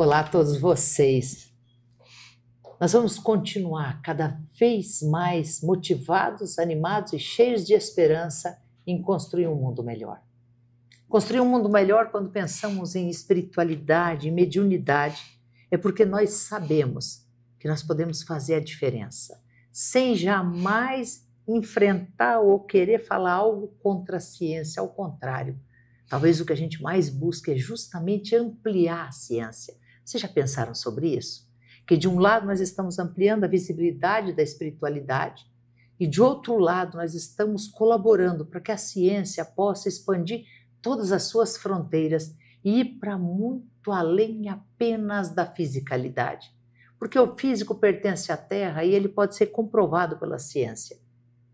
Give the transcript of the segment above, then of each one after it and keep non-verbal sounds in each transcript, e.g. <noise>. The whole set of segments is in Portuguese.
Olá a todos vocês. Nós vamos continuar cada vez mais motivados, animados e cheios de esperança em construir um mundo melhor. Construir um mundo melhor quando pensamos em espiritualidade, em mediunidade, é porque nós sabemos que nós podemos fazer a diferença, sem jamais enfrentar ou querer falar algo contra a ciência, ao contrário. Talvez o que a gente mais busca é justamente ampliar a ciência, vocês já pensaram sobre isso? Que de um lado nós estamos ampliando a visibilidade da espiritualidade e de outro lado nós estamos colaborando para que a ciência possa expandir todas as suas fronteiras e ir para muito além apenas da fisicalidade. Porque o físico pertence à Terra e ele pode ser comprovado pela ciência.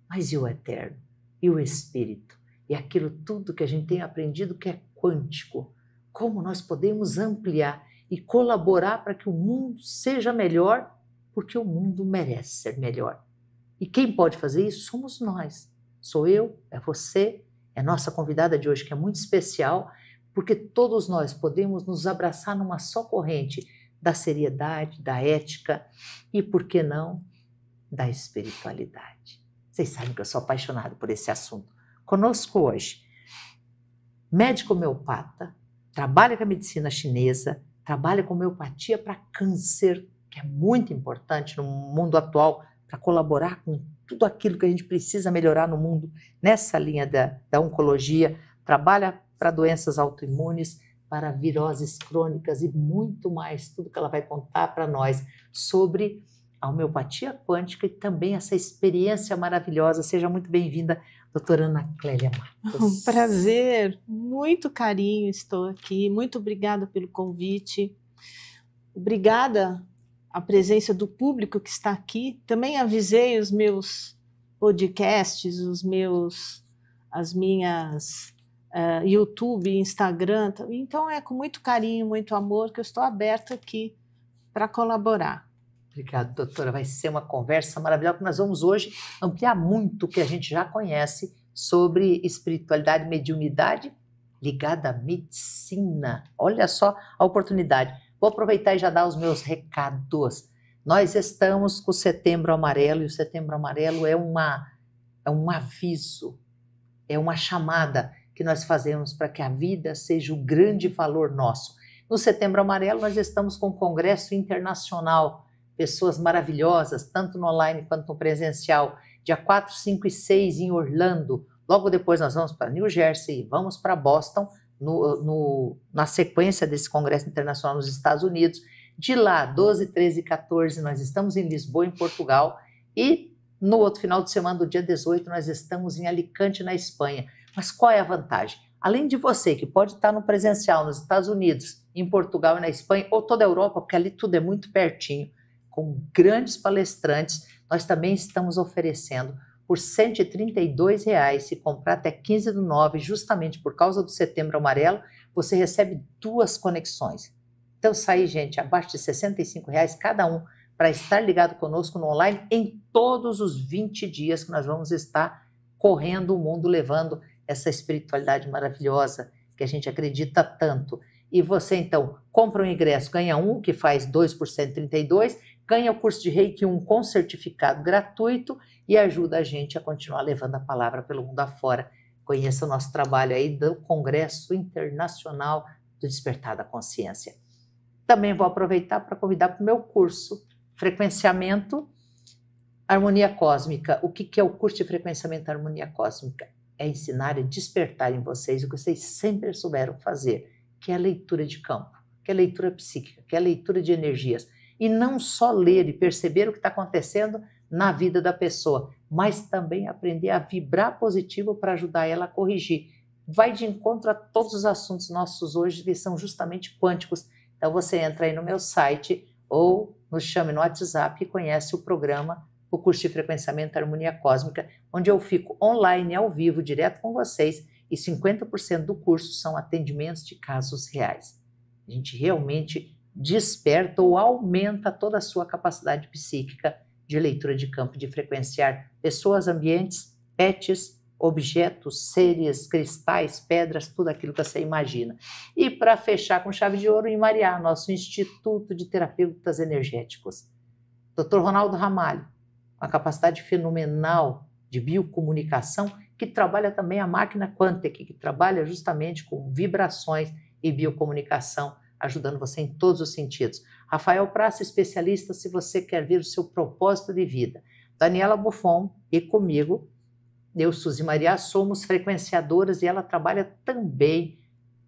Mas e o eterno? E o espírito? E aquilo tudo que a gente tem aprendido que é quântico? Como nós podemos ampliar e colaborar para que o mundo seja melhor, porque o mundo merece ser melhor. E quem pode fazer isso somos nós. Sou eu, é você, é nossa convidada de hoje, que é muito especial, porque todos nós podemos nos abraçar numa só corrente da seriedade, da ética e, por que não, da espiritualidade. Vocês sabem que eu sou apaixonado por esse assunto. Conosco hoje, médico homeopata, trabalha com a medicina chinesa, trabalha com homeopatia para câncer, que é muito importante no mundo atual, para colaborar com tudo aquilo que a gente precisa melhorar no mundo nessa linha da, da oncologia, trabalha para doenças autoimunes, para viroses crônicas e muito mais, tudo que ela vai contar para nós sobre a homeopatia quântica e também essa experiência maravilhosa. Seja muito bem-vinda, doutora Ana Clélia Matos. Um prazer, muito carinho estou aqui, muito obrigada pelo convite, obrigada à presença do público que está aqui. Também avisei os meus podcasts, os meus, as minhas uh, YouTube, Instagram. Então é com muito carinho, muito amor que eu estou aberta aqui para colaborar. Obrigado, doutora. Vai ser uma conversa maravilhosa, que nós vamos hoje ampliar muito o que a gente já conhece sobre espiritualidade e mediunidade ligada à medicina. Olha só a oportunidade. Vou aproveitar e já dar os meus recados. Nós estamos com o Setembro Amarelo, e o Setembro Amarelo é, uma, é um aviso, é uma chamada que nós fazemos para que a vida seja o grande valor nosso. No Setembro Amarelo, nós estamos com o Congresso Internacional pessoas maravilhosas, tanto no online quanto no presencial. Dia 4, 5 e 6 em Orlando. Logo depois nós vamos para New Jersey, vamos para Boston, no, no, na sequência desse Congresso Internacional nos Estados Unidos. De lá, 12, 13 e 14, nós estamos em Lisboa, em Portugal. E no outro final de semana, do dia 18, nós estamos em Alicante, na Espanha. Mas qual é a vantagem? Além de você, que pode estar no presencial nos Estados Unidos, em Portugal e na Espanha, ou toda a Europa, porque ali tudo é muito pertinho, com grandes palestrantes, nós também estamos oferecendo por R$ 132,00. Se comprar até 15 do nove justamente por causa do Setembro Amarelo, você recebe duas conexões. Então, sair, gente, abaixo de R$ 65,00 cada um, para estar ligado conosco no online em todos os 20 dias que nós vamos estar correndo o mundo, levando essa espiritualidade maravilhosa que a gente acredita tanto. E você, então, compra um ingresso, ganha um, que faz 2 por 132, ganha o curso de Reiki 1 com certificado gratuito e ajuda a gente a continuar levando a palavra pelo mundo afora. Conheça o nosso trabalho aí do Congresso Internacional do Despertar da Consciência. Também vou aproveitar para convidar para o meu curso Frequenciamento Harmonia Cósmica. O que, que é o curso de Frequenciamento Harmonia Cósmica? É ensinar e despertar em vocês o que vocês sempre souberam fazer, que é a leitura de campo, que é a leitura psíquica, que é a leitura de energias e não só ler e perceber o que está acontecendo na vida da pessoa, mas também aprender a vibrar positivo para ajudar ela a corrigir. Vai de encontro a todos os assuntos nossos hoje que são justamente quânticos. Então você entra aí no meu site ou nos chame no WhatsApp e conhece o programa o curso de frequenciamento Harmonia Cósmica, onde eu fico online ao vivo direto com vocês e 50% do curso são atendimentos de casos reais. A gente realmente desperta ou aumenta toda a sua capacidade psíquica de leitura de campo, de frequenciar pessoas, ambientes, pets, objetos, seres, cristais, pedras, tudo aquilo que você imagina. E para fechar com chave de ouro, em Mariá, nosso Instituto de Terapeutas Energéticos. Dr. Ronaldo Ramalho, uma capacidade fenomenal de biocomunicação, que trabalha também a máquina quântica, que trabalha justamente com vibrações e biocomunicação ajudando você em todos os sentidos. Rafael Praça, especialista se você quer ver o seu propósito de vida. Daniela Buffon e comigo, eu, Suzy Maria, somos frequenciadoras e ela trabalha também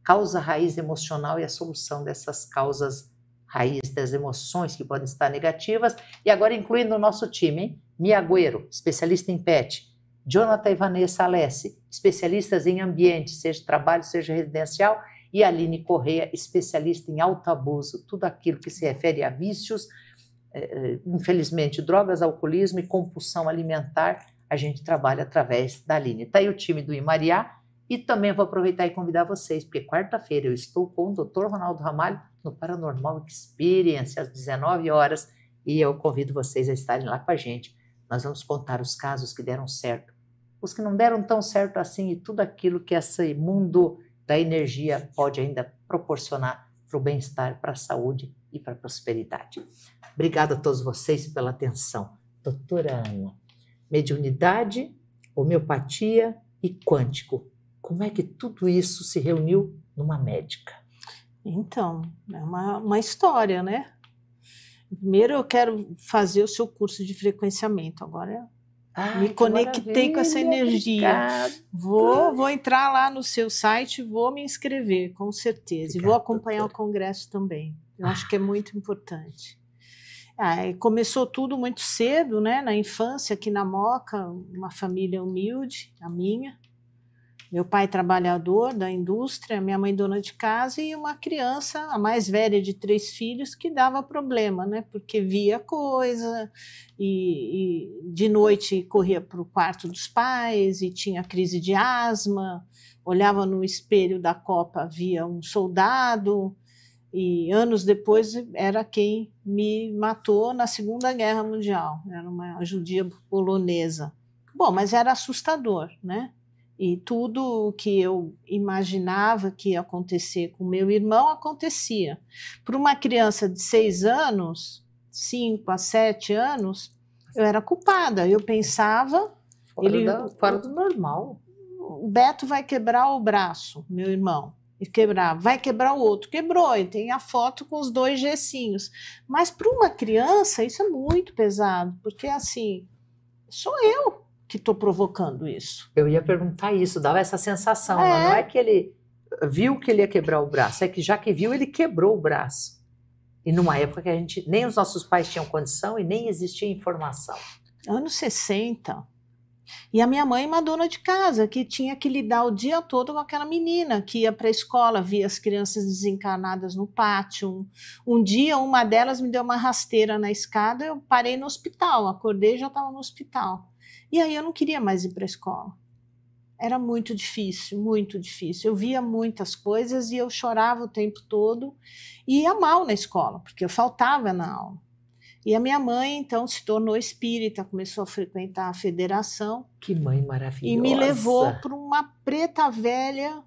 causa raiz emocional e a solução dessas causas raiz das emoções que podem estar negativas. E agora incluindo o nosso time, hein? Mia Agüero, especialista em PET, Jonathan e Vanessa Alessi, especialistas em ambiente, seja trabalho, seja residencial, e Aline Correia, especialista em alto abuso, tudo aquilo que se refere a vícios, eh, eh, infelizmente, drogas, alcoolismo e compulsão alimentar, a gente trabalha através da Aline. Está aí o time do Imariá e também vou aproveitar e convidar vocês, porque quarta-feira eu estou com o Dr. Ronaldo Ramalho no Paranormal Experience, às 19 horas, e eu convido vocês a estarem lá com a gente. Nós vamos contar os casos que deram certo, os que não deram tão certo assim e tudo aquilo que esse mundo da energia pode ainda proporcionar para o bem-estar, para a saúde e para a prosperidade. Obrigada a todos vocês pela atenção. Doutora Ana, mediunidade, homeopatia e quântico. Como é que tudo isso se reuniu numa médica? Então, é uma, uma história, né? Primeiro eu quero fazer o seu curso de frequenciamento. Agora Ai, ah, me conectei com essa energia. Obrigada. Vou, vou entrar lá no seu site, vou me inscrever, com certeza. Obrigada, e vou acompanhar doutora. o congresso também. Eu ah. acho que é ah. muito importante. Ah, começou tudo muito cedo, né? Na infância, aqui na Moca, uma família humilde, a minha. Meu pai trabalhador da indústria, minha mãe dona de casa e uma criança, a mais velha de três filhos, que dava problema, né? Porque via coisa e, e de noite corria para o quarto dos pais e tinha crise de asma, olhava no espelho da copa, via um soldado e anos depois era quem me matou na Segunda Guerra Mundial. Era uma judia polonesa. Bom, mas era assustador, né? E tudo o que eu imaginava que ia acontecer com meu irmão acontecia. Para uma criança de seis anos, cinco a sete anos, eu era culpada. Eu pensava. Fora, ele, da, fora do normal. O Beto vai quebrar o braço, meu irmão. E quebrar, vai quebrar o outro. Quebrou, e tem a foto com os dois gessinhos. Mas para uma criança, isso é muito pesado, porque assim, sou eu que estou provocando isso? Eu ia perguntar isso, dava essa sensação. É. Não é que ele viu que ele ia quebrar o braço, é que já que viu, ele quebrou o braço. E numa época que a gente, nem os nossos pais tinham condição e nem existia informação. Anos 60. E a minha mãe, uma dona de casa, que tinha que lidar o dia todo com aquela menina que ia para a escola, via as crianças desencarnadas no pátio. Um, dia, uma delas me deu uma rasteira na escada, eu parei no hospital, acordei e já estava no hospital. E aí eu não queria mais ir para a escola. Era muito difícil, muito difícil. Eu via muitas coisas e eu chorava o tempo todo e ia mal na escola, porque eu faltava na aula. E a minha mãe, então, se tornou espírita, começou a frequentar a federação. Que mãe maravilhosa! E me levou para uma preta velha,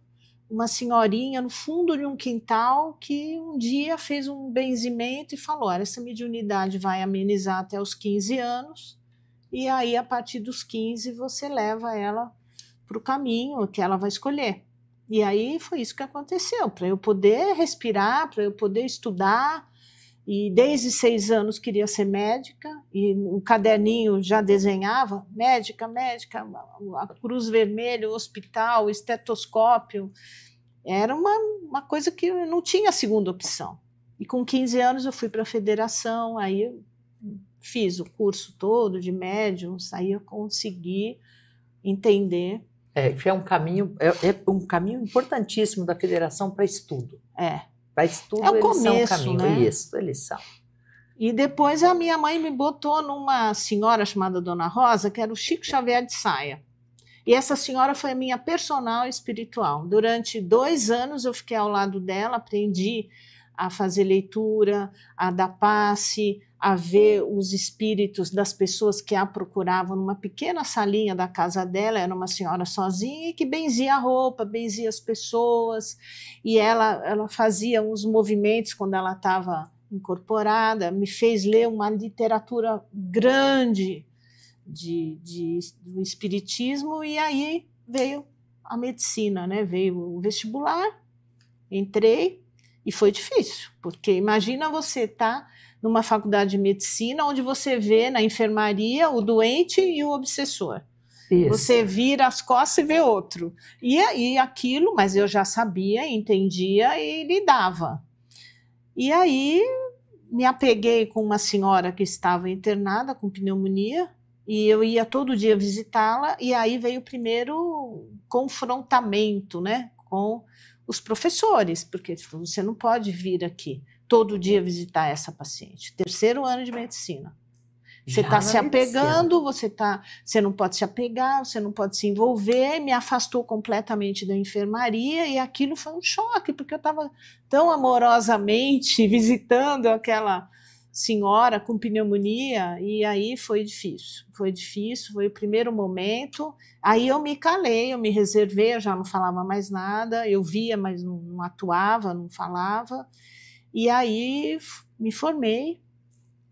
uma senhorinha, no fundo de um quintal, que um dia fez um benzimento e falou: Olha, essa mediunidade vai amenizar até os 15 anos e aí a partir dos 15 você leva ela para o caminho que ela vai escolher. E aí foi isso que aconteceu, para eu poder respirar, para eu poder estudar. E desde seis anos queria ser médica, e o caderninho já desenhava: médica, médica, a cruz vermelha, hospital, estetoscópio. Era uma, uma coisa que não tinha segunda opção. E com 15 anos eu fui para a federação, aí fiz o curso todo de médium, saí, eu consegui entender. É, é um caminho, é, é um caminho importantíssimo da federação para estudo. É. Para estudo, é o eles começo, são caminho. Né? Isso, eles são. E depois a minha mãe me botou numa senhora chamada Dona Rosa, que era o Chico Xavier de Saia. E essa senhora foi a minha personal espiritual. Durante dois anos eu fiquei ao lado dela, aprendi a fazer leitura, a dar passe, a ver os espíritos das pessoas que a procuravam numa pequena salinha da casa dela, era uma senhora sozinha e que benzia a roupa, benzia as pessoas, e ela, ela fazia uns movimentos quando ela estava incorporada, me fez ler uma literatura grande de, de, do espiritismo, e aí veio a medicina, né? veio o vestibular, entrei, e foi difícil, porque imagina você estar... Tá numa faculdade de medicina, onde você vê na enfermaria o doente e o obsessor. Isso. Você vira as costas e vê outro. E, aí aquilo, mas eu já sabia, entendia e lidava. E aí me apeguei com uma senhora que estava internada com pneumonia e eu ia todo dia visitá-la e aí veio o primeiro confrontamento, né, com os professores, porque tipo, você não pode vir aqui todo dia visitar essa paciente. Terceiro ano de medicina. Você está se apegando, você tá, você não pode se apegar, você não pode se envolver, me afastou completamente da enfermaria e aquilo foi um choque, porque eu estava tão amorosamente <laughs> visitando aquela senhora com pneumonia e aí foi difícil, foi difícil, foi o primeiro momento. Aí eu me calei, eu me reservei, eu já não falava mais nada, eu via, mas não, não atuava, não falava. E aí me formei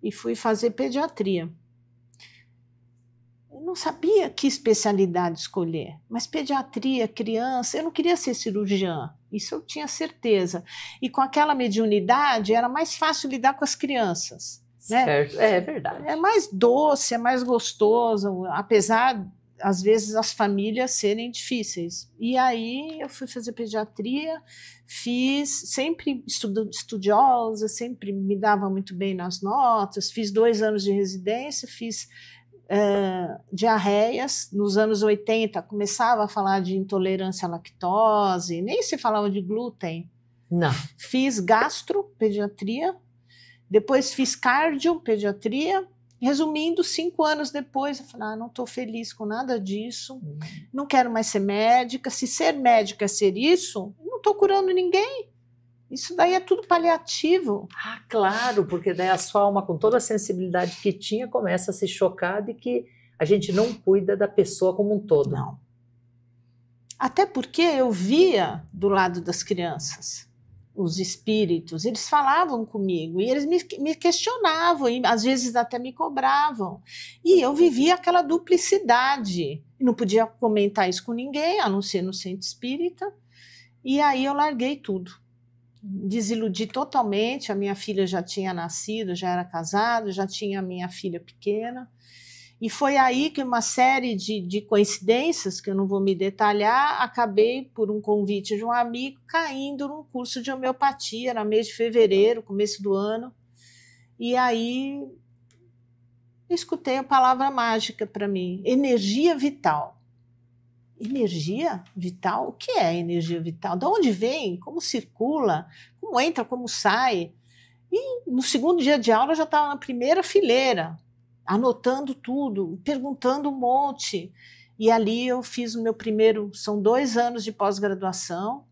e fui fazer pediatria. Eu não sabia que especialidade escolher, mas pediatria, criança, eu não queria ser cirurgiã, isso eu tinha certeza. E com aquela mediunidade era mais fácil lidar com as crianças. Né? Certo, é verdade. É mais doce, é mais gostoso, apesar às vezes as famílias serem difíceis. E aí eu fui fazer pediatria, fiz, sempre estudiosa, sempre me dava muito bem nas notas, fiz dois anos de residência, fiz uh, diarreias. Nos anos 80 começava a falar de intolerância à lactose, nem se falava de glúten. Não. Fiz gastro, pediatria, depois fiz cardio, pediatria, Resumindo, cinco anos depois, eu falei: ah, não estou feliz com nada disso, uhum. não quero mais ser médica. Se ser médica é ser isso, não estou curando ninguém. Isso daí é tudo paliativo. Ah, claro, porque daí a sua alma, com toda a sensibilidade que tinha, começa a se chocar de que a gente não cuida da pessoa como um todo. Não. Até porque eu via do lado das crianças os espíritos, eles falavam comigo e eles me, me questionavam, e às vezes até me cobravam. E eu vivia aquela duplicidade. não podia comentar isso com ninguém, a não ser no centro espírita. E aí eu larguei tudo. Desiludi totalmente. A minha filha já tinha nascido, já era casado, já tinha a minha filha pequena. E foi aí que uma série de, de coincidências, que eu não vou me detalhar, acabei, por um convite de um amigo, caindo num curso de homeopatia, era mês de fevereiro, começo do ano. E aí escutei a palavra mágica para mim: energia vital. Energia vital? O que é energia vital? De onde vem? Como circula? Como entra? Como sai? E no segundo dia de aula eu já estava na primeira fileira, anotando tudo, perguntando um monte. E ali eu fiz o meu primeiro, são dois anos de pós-graduação,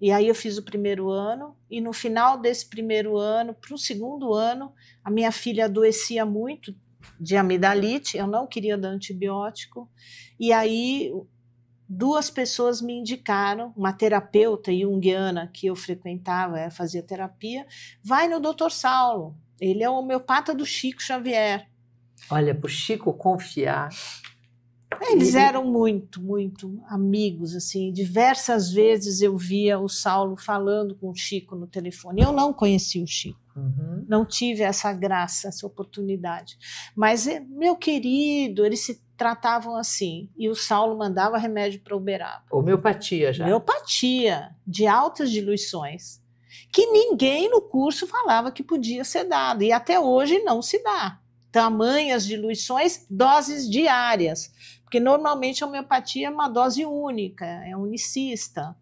e aí eu fiz o primeiro ano, e no final desse primeiro ano, para o segundo ano, a minha filha adoecia muito de amidalite, eu não queria dar antibiótico, e aí duas pessoas me indicaram, uma terapeuta junguiana que eu frequentava, eh, fazia terapia, vai no doutor Saulo, ele é o homeopata do Chico Xavier. Olha, para o Chico confiar. Eles eram muito, muito amigos, assim. Diversas vezes eu via o Saulo falando com o Chico no telefone. Eu não conheci o Chico, uhum. não tive essa graça, essa oportunidade. Mas, eh, meu querido, eles se tratavam assim. E o Saulo mandava remédio para Uberaba. Homeopatia já. Homeopatia, de altas diluições, que ninguém no curso falava que podia ser dado. E até hoje não se dá tamanhas diluições, doses diárias, porque normalmente a homeopatia é uma dose única, é unicista,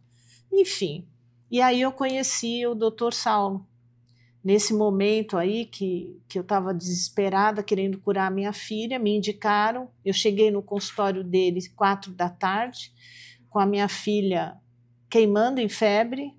enfim. E aí eu conheci o Dr. Saulo, nesse momento aí que, que eu estava desesperada, querendo curar minha filha, me indicaram, eu cheguei no consultório dele quatro da tarde, com a minha filha queimando em febre,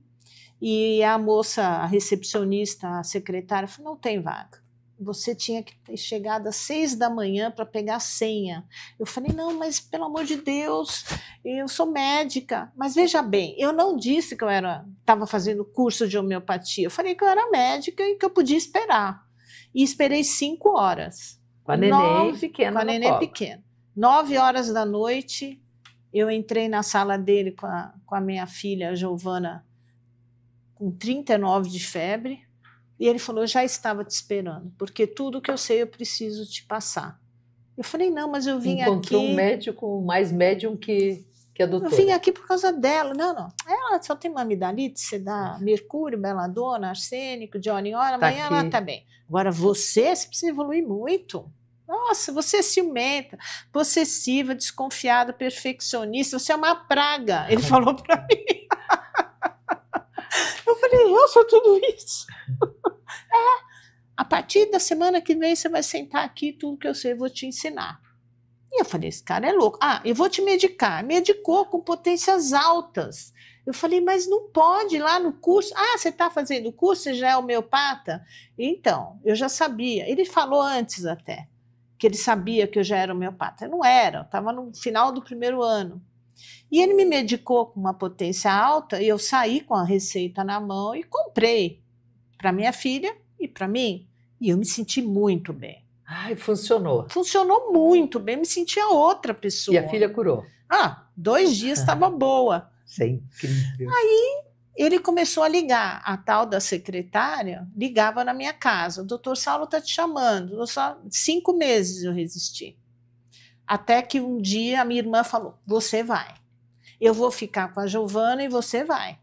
e a moça, a recepcionista, a secretária, falou, não tem vaga você tinha que ter chegado às seis da manhã para pegar a senha. Eu falei, não, mas pelo amor de Deus, eu sou médica. Mas veja bem, eu não disse que eu era estava fazendo curso de homeopatia. Eu falei que eu era médica e que eu podia esperar. E esperei cinco horas. Com a neném Nove, pequena. Com a neném pequena. Nove horas da noite, eu entrei na sala dele com a, com a minha filha, a Giovana, com 39 de febre e ele falou: já estava te esperando, porque tudo que eu sei eu preciso te passar. Eu falei: não, mas eu vim Encontrou aqui. Encontrou um médico mais médium que, que a doutora. Eu vim aqui por causa dela. Não, não. Ela só tem uma amidalite, você dá mercúrio, beladona, arsênico, de hora em hora, tá amanhã aqui. ela tá bem. Agora você, você precisa evoluir muito. Nossa, você é ciumenta, possessiva, desconfiada, perfeccionista, você é uma praga. Ele <laughs> falou para mim falei, eu sou tudo isso. <laughs> é, a partir da semana que vem você vai sentar aqui, tudo que eu sei eu vou te ensinar. E eu falei, esse cara é louco. Ah, eu vou te medicar. Medicou com potências altas. Eu falei, mas não pode lá no curso. Ah, você está fazendo curso, você já é homeopata? Então, eu já sabia. Ele falou antes até, que ele sabia que eu já era homeopata. Eu não era, estava no final do primeiro ano. E ele me medicou com uma potência alta e eu saí com a receita na mão e comprei para minha filha e para mim. E eu me senti muito bem. Ai, funcionou. Funcionou muito bem, me sentia outra pessoa. E a filha curou? Ah, dois dias estava <laughs> boa. Sim, é incrível. Aí ele começou a ligar. A tal da secretária ligava na minha casa. O doutor Saulo está te chamando. Só cinco meses eu resisti. Até que um dia a minha irmã falou: Você vai. Eu vou ficar com a Giovana e você vai.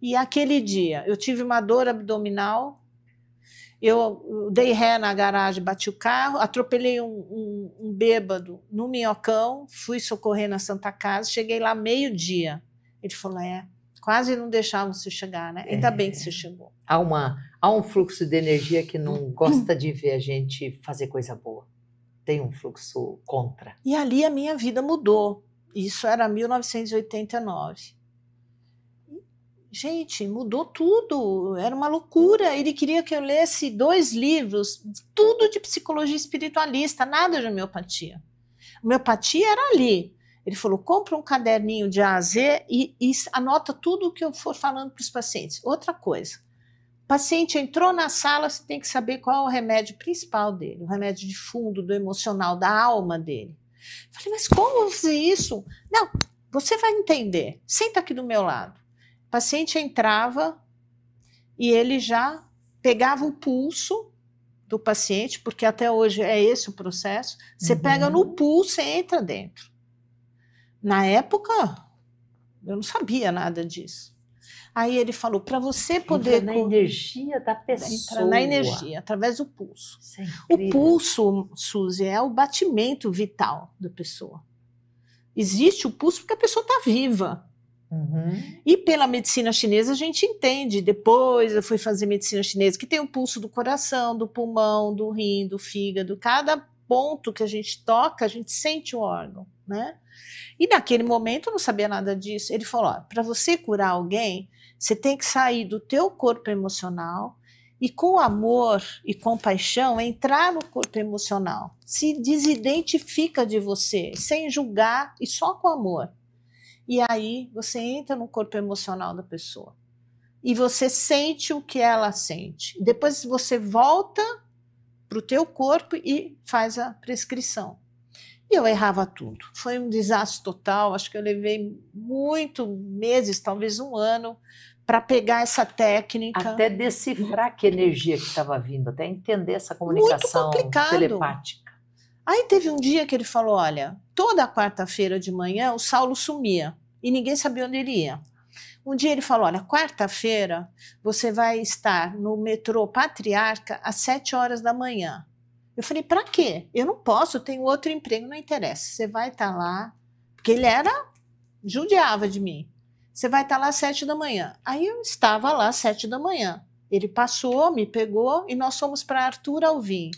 E aquele dia eu tive uma dor abdominal. Eu dei ré na garagem, bati o carro, atropelei um, um, um bêbado no minhocão, fui socorrer na Santa Casa, cheguei lá meio-dia. Ele falou: é, quase não deixavam você chegar, né? Ainda é, bem que você chegou. Há, uma, há um fluxo de energia que não gosta de ver a gente fazer coisa boa tem um fluxo contra. E ali a minha vida mudou. Isso era 1989. Gente, mudou tudo. Era uma loucura. Ele queria que eu lesse dois livros, tudo de psicologia espiritualista, nada de homeopatia. Homeopatia era ali. Ele falou: compra um caderninho de A a Z e, e anota tudo o que eu for falando para os pacientes. Outra coisa, paciente entrou na sala, você tem que saber qual é o remédio principal dele, o remédio de fundo, do emocional, da alma dele. Eu falei, mas como fiz é isso? Não, você vai entender. Senta aqui do meu lado. O paciente entrava e ele já pegava o pulso do paciente, porque até hoje é esse o processo. Você uhum. pega no pulso e entra dentro. Na época, eu não sabia nada disso. Aí ele falou, para você poder. Entra na energia da pessoa. Entra na energia, através do pulso. É o pulso, Suzy, é o batimento vital da pessoa. Existe o pulso porque a pessoa está viva. Uhum. E pela medicina chinesa a gente entende. Depois eu fui fazer medicina chinesa, que tem o pulso do coração, do pulmão, do rim, do fígado. Cada ponto que a gente toca, a gente sente o órgão, né? E naquele momento eu não sabia nada disso. Ele falou: para você curar alguém, você tem que sair do teu corpo emocional e com amor e compaixão entrar no corpo emocional. Se desidentifica de você, sem julgar e só com amor. E aí você entra no corpo emocional da pessoa. E você sente o que ela sente. Depois você volta para o teu corpo e faz a prescrição. E eu errava tudo. Foi um desastre total. Acho que eu levei muito meses, talvez um ano, para pegar essa técnica. Até decifrar que energia que estava vindo, até entender essa comunicação telepática. Aí teve um dia que ele falou: olha, toda quarta-feira de manhã o Saulo sumia e ninguém sabia onde ele ia. Um dia ele falou: olha, quarta-feira você vai estar no metrô Patriarca às sete horas da manhã. Eu falei: para quê? Eu não posso, tenho outro emprego, não interessa. Você vai estar tá lá. Porque ele era, judiava de mim. Você vai estar tá lá às sete da manhã. Aí eu estava lá às sete da manhã. Ele passou, me pegou e nós fomos para Arthur Alvim,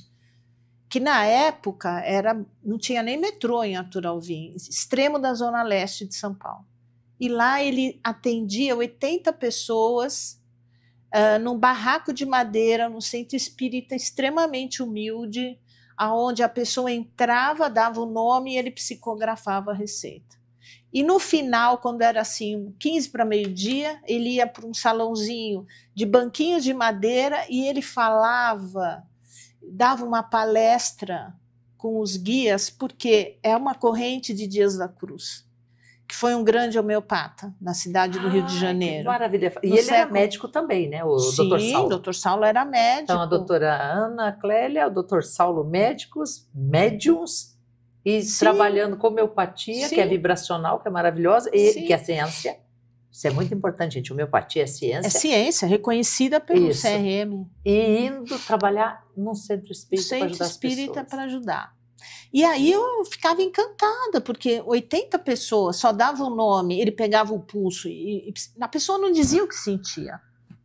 que na época era não tinha nem metrô em Arthur Alvim, extremo da zona leste de São Paulo. E lá ele atendia 80 pessoas uh, num barraco de madeira, num centro espírita extremamente humilde, aonde a pessoa entrava, dava o nome e ele psicografava a receita. E no final, quando era assim, 15 para meio-dia, ele ia para um salãozinho de banquinhos de madeira e ele falava, dava uma palestra com os guias, porque é uma corrente de Dias da Cruz, que foi um grande homeopata na cidade do ah, Rio de Janeiro. maravilha. E no ele século... era médico também, né? O Sim, Saulo. o doutor Saulo era médico. Então, a doutora Ana Clélia, o doutor Saulo, médicos, médiums e Sim. trabalhando com homeopatia, Sim. que é vibracional, que é maravilhosa, e Sim. que é ciência. Isso é muito importante, gente. Homeopatia é ciência. É ciência, reconhecida pelo Isso. CRM. E indo trabalhar num centro espírita para ajudar espírita para ajudar. E aí eu ficava encantada, porque 80 pessoas só davam o nome, ele pegava o pulso e, e a pessoa não dizia o que sentia.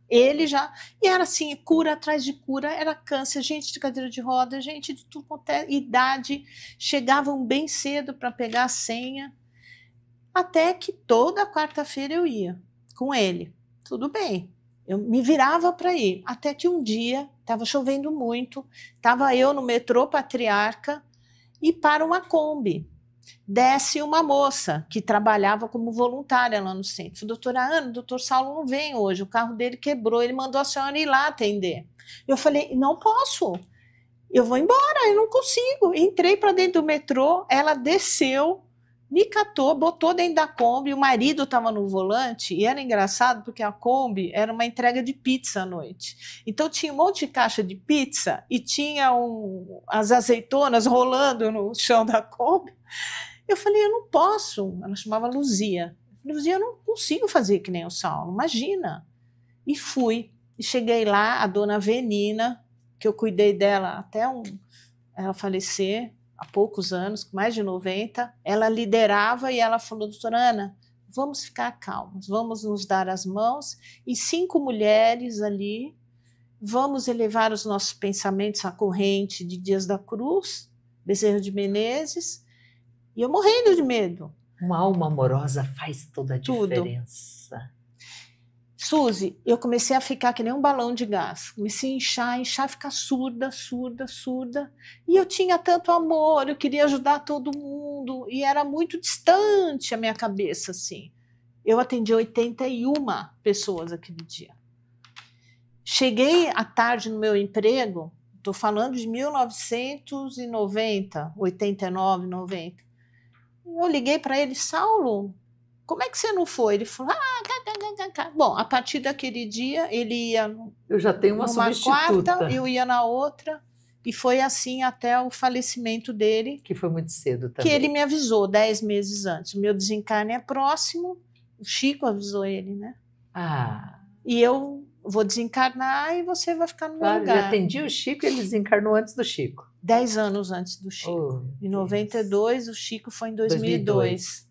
Ele já. E era assim, cura atrás de cura, era câncer, gente de cadeira de roda, gente de tudo quanto é idade. Chegavam bem cedo para pegar a senha. Até que toda quarta-feira eu ia com ele. Tudo bem, eu me virava para ir. Até que um dia, estava chovendo muito, estava eu no metrô Patriarca e para uma Kombi desce uma moça que trabalhava como voluntária lá no centro. Doutora Ana, o doutor Saulo não vem hoje, o carro dele quebrou, ele mandou a senhora ir lá atender. Eu falei, não posso, eu vou embora, eu não consigo. Entrei para dentro do metrô, ela desceu, me catou, botou dentro da Kombi, o marido estava no volante, e era engraçado porque a Kombi era uma entrega de pizza à noite. Então tinha um monte de caixa de pizza e tinha um, as azeitonas rolando no chão da Kombi. Eu falei, eu não posso. Ela chamava Luzia. Luzia, eu não consigo fazer que nem o Saulo, imagina. E fui. E cheguei lá, a dona Venina, que eu cuidei dela até um, ela falecer, há poucos anos, mais de 90, ela liderava e ela falou, doutora Ana, vamos ficar calmas, vamos nos dar as mãos. E cinco mulheres ali, vamos elevar os nossos pensamentos à corrente de Dias da Cruz, Bezerro de Menezes, e eu morrendo de medo. Uma alma amorosa faz toda a Tudo. diferença. Suzy, eu comecei a ficar que nem um balão de gás. Comecei a inchar, inchar, ficar surda, surda, surda. E eu tinha tanto amor, eu queria ajudar todo mundo. E era muito distante a minha cabeça, assim. Eu atendi 81 pessoas aquele dia. Cheguei à tarde no meu emprego, estou falando de 1990, 89, 90. Eu liguei para ele, Saulo, como é que você não foi? Ele falou, ah, cá, cá, cá, bom, a partir daquele dia ele ia. Eu já tenho uma numa quarta, eu ia na outra. E foi assim até o falecimento dele. Que foi muito cedo também. Que ele me avisou dez meses antes. O meu desencarne é próximo. O Chico avisou ele, né? Ah. E eu vou desencarnar e você vai ficar no meu claro, lugar. Eu atendi o Chico e ele desencarnou antes do Chico dez anos antes do Chico. Oh, em 92, Deus. o Chico foi em 2002. 2002.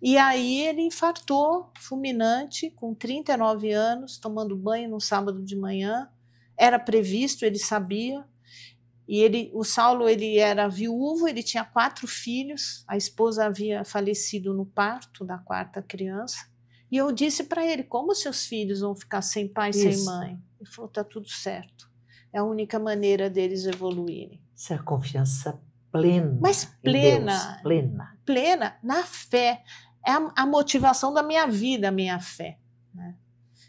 E aí ele infartou, fulminante, com 39 anos, tomando banho no sábado de manhã. Era previsto, ele sabia. E ele, o Saulo, ele era viúvo, ele tinha quatro filhos. A esposa havia falecido no parto da quarta criança. E eu disse para ele: como seus filhos vão ficar sem pai, Isso. sem mãe? Ele falou: tá tudo certo. É a única maneira deles evoluírem. Essa confiança plena. Mas plena. Deus, plena. Plena na fé. É a, a, motivação da minha vida, a minha fé. Né?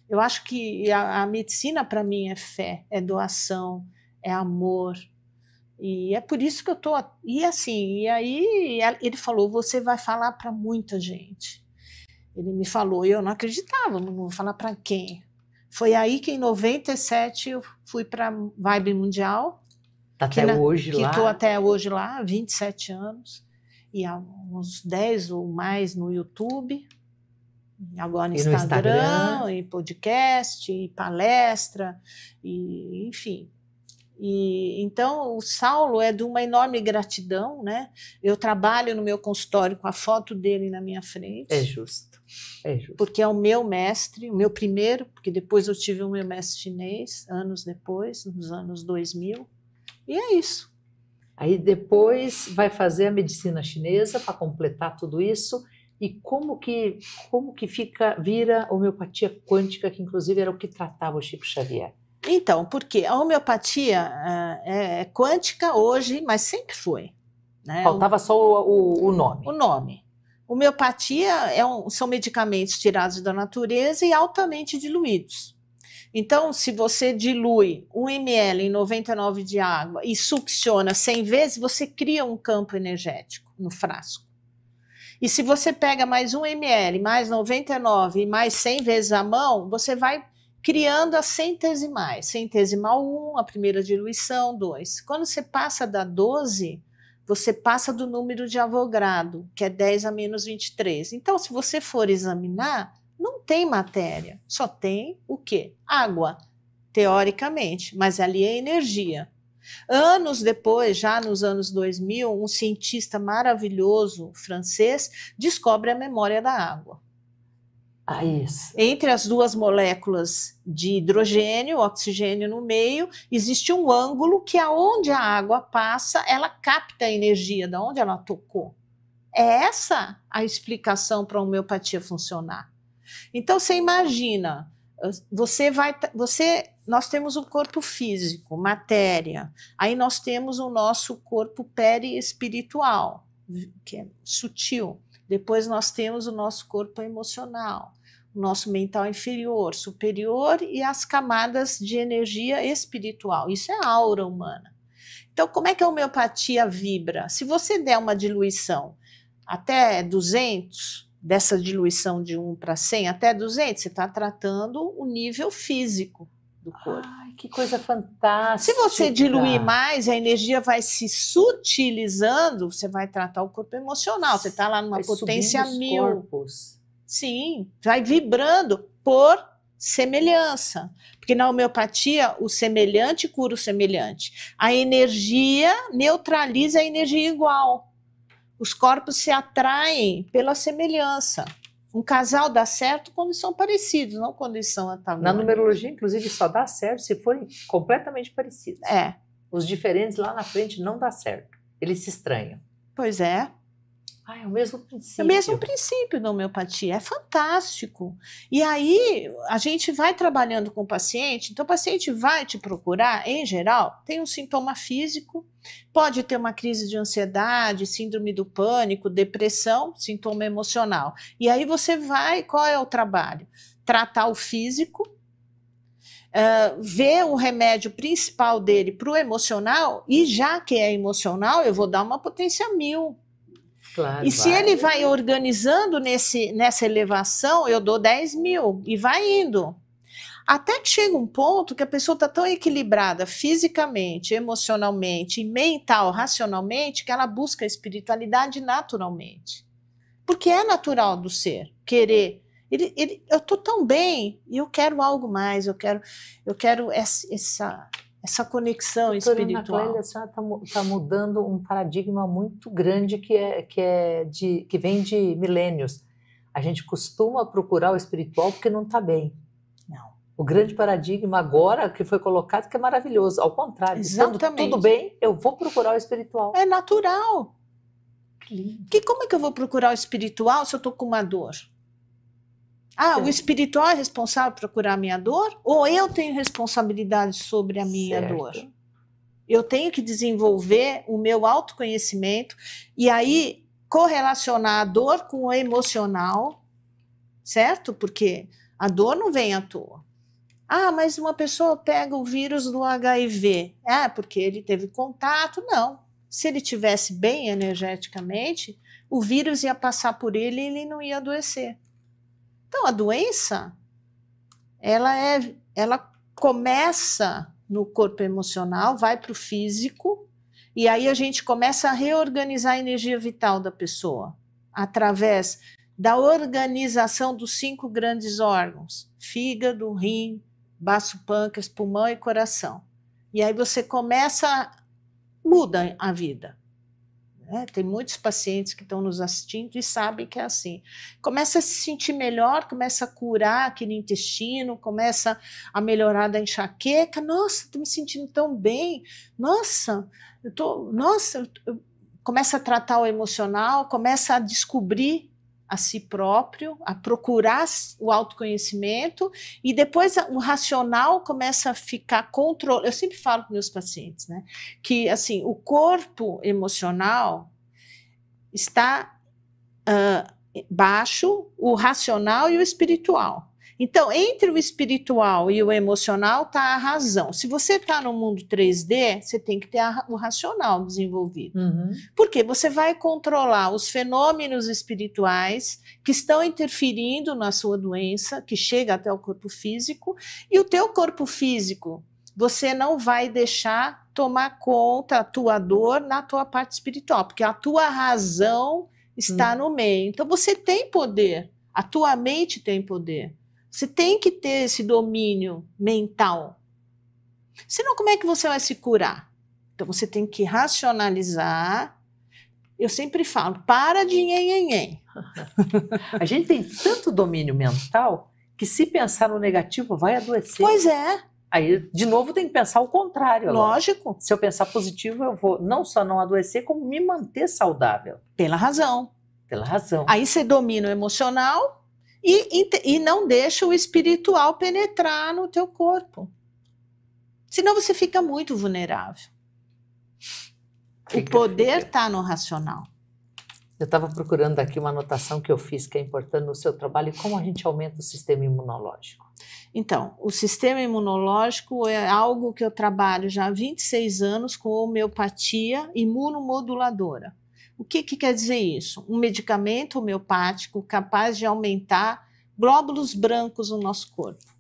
Eu acho que a, a medicina, para mim, é fé, é doação, é amor. E é por isso que eu estou E assim, e aí ele falou: você vai falar para muita gente. Ele me falou, eu não acreditava, não vou falar para quem. Foi aí que em 97 eu fui para Vibe Mundial Tá até na, hoje que lá? Que estou até hoje lá, 27 anos. E há uns 10 ou mais no YouTube. Agora no, e Instagram, no Instagram, e podcast, e palestra, e enfim. E, então, o Saulo é de uma enorme gratidão, né? Eu trabalho no meu consultório com a foto dele na minha frente. É justo, é justo. Porque é o meu mestre, o meu primeiro, porque depois eu tive o meu mestre chinês, anos depois, nos anos 2000. E é isso. Aí depois vai fazer a medicina chinesa para completar tudo isso. E como que como que fica vira homeopatia quântica, que inclusive era o que tratava o Chico Xavier? Então, porque a homeopatia ah, é, é quântica hoje, mas sempre foi. Né? Faltava o, só o, o, o, nome. O nome. Homeopatia é um, são medicamentos tirados da natureza e altamente diluídos. Então, se você dilui 1 ml em 99 de água e succiona 100 vezes, você cria um campo energético no frasco. E se você pega mais 1 ml, mais 99 e mais 100 vezes a mão, você vai criando as centesimais. Centesimal 1, a primeira diluição, 2. Quando você passa da 12, você passa do número de Avogadro, que é 10 a menos 23. Então, se você for examinar, não tem matéria, só tem o quê? Água, teoricamente, mas ali é energia. Anos depois, já nos anos 2000, um cientista maravilhoso francês descobre a memória da água. Ah, isso. Entre as duas moléculas de hidrogênio, oxigênio no meio, existe um ângulo que aonde a água passa, ela capta a energia da onde ela tocou. É essa a explicação para a homeopatia funcionar. Então você imagina, você vai, você, nós temos um corpo físico, matéria. Aí nós temos o nosso corpo periespiritual, que é sutil. Depois nós temos o nosso corpo emocional, o nosso mental inferior, superior e as camadas de energia espiritual. Isso é aura humana. Então, como é que a homeopatia vibra? Se você der uma diluição até 200, dessa diluição de 1 para 100 até 200, você está tratando o nível físico do corpo. Ai, que coisa fantástica! Se você diluir mais, a energia vai se sutilizando, você vai tratar o corpo emocional. Você está lá numa vai potência mil. Corpos. Sim, vai vibrando por semelhança. Porque na homeopatia, o semelhante cura o semelhante. A energia neutraliza a energia igual. Os corpos se atraem pela semelhança. Um casal dá certo quando são parecidos, não quando são antagônicos. Na numerologia, inclusive, só dá certo se forem completamente parecidos. É. Os diferentes lá na frente não dá certo. Eles se estranham. Pois é. Ah, é o mesmo princípio. É o mesmo princípio da homeopatia, é fantástico. E aí a gente vai trabalhando com o paciente, então o paciente vai te procurar, em geral, tem um sintoma físico, pode ter uma crise de ansiedade, síndrome do pânico, depressão, sintoma emocional. E aí você vai, qual é o trabalho? Tratar o físico, Uh, ver o remédio principal dele para o emocional, e já que é emocional, eu vou dar uma potência mil, Claro, e se ele vai organizando nesse, nessa elevação, eu dou 10 mil e vai indo. Até que chega um ponto que a pessoa está tão equilibrada fisicamente, emocionalmente, mental, racionalmente, que ela busca a espiritualidade naturalmente. Porque é natural do ser querer. Ele, ele, eu estou tão bem e eu quero algo mais, eu quero, eu quero essa, essa essa conexão Doutora espiritual. Ana Clélia, a senhora está tá mudando um paradigma muito grande que, é, que, é de, que vem de milênios. A gente costuma procurar o espiritual porque não está bem. Não. O grande paradigma agora que foi colocado que é maravilhoso. Ao contrário, Exatamente. estando tudo bem, eu vou procurar o espiritual. É natural. Que, que como é que eu vou procurar o espiritual se eu estou com uma dor? Ah, o então, espiritual é responsável por curar a minha dor? Ou eu tenho responsabilidade sobre a minha certo. dor? Eu tenho que desenvolver o meu autoconhecimento e aí correlacionar a dor com o emocional, certo? Porque a dor não vem à toa. Ah, mas uma pessoa pega o vírus do HIV. É, porque ele teve contato. Não. Se ele tivesse bem energeticamente, o vírus ia passar por ele e ele não ia adoecer. Então, a doença, ela, é, ela começa no corpo emocional, vai para o físico, e aí a gente começa a reorganizar a energia vital da pessoa através da organização dos cinco grandes órgãos: fígado, rim, baço pâncreas, pulmão e coração. E aí você começa, muda a vida. Né? tem muitos pacientes que estão nos assistindo e sabem que é assim. Começa a se sentir melhor, começa a curar aquele intestino, começa a melhorar da enxaqueca. Nossa, estou me sentindo tão bem. Nossa, eu tô, nossa, eu, eu, começa a tratar o emocional, começa a descobrir a si próprio, a procurar o autoconhecimento, e depois o racional começa a ficar controle. Eu sempre falo com meus pacientes, né? Que assim, o corpo emocional está uh, baixo, o racional e o espiritual. Então, entre o espiritual e o emocional está a razão. Se você está no mundo 3D, você tem que ter a, o racional desenvolvido. Uhum. Porque você vai controlar os fenômenos espirituais que estão interferindo na sua doença, que chega até o corpo físico, e o teu corpo físico, você não vai deixar tomar conta a tua dor na tua parte espiritual, porque a tua razão está uhum. no meio. Então, você tem poder, a tua mente tem poder. Você tem que ter esse domínio mental. Senão, como é que você vai se curar? Então, você tem que racionalizar. Eu sempre falo, para de nhenhenhen. <laughs> A gente tem tanto domínio mental que se pensar no negativo vai adoecer. Pois é. Aí, de novo, tem que pensar o contrário. Agora. Lógico. Se eu pensar positivo, eu vou não só não adoecer, como me manter saudável. Pela razão. Pela razão. Aí você domina o emocional, e, e, não deixa o espiritual penetrar no teu corpo. Senão você fica muito vulnerável. Fica, o poder está no racional. Eu estava procurando aqui uma anotação que eu fiz que é importante no seu trabalho. Como a gente aumenta o sistema imunológico? Então, o sistema imunológico é algo que eu trabalho já há 26 anos com homeopatia imunomoduladora. O que, que quer dizer isso? Um medicamento homeopático capaz de aumentar glóbulos brancos no nosso corpo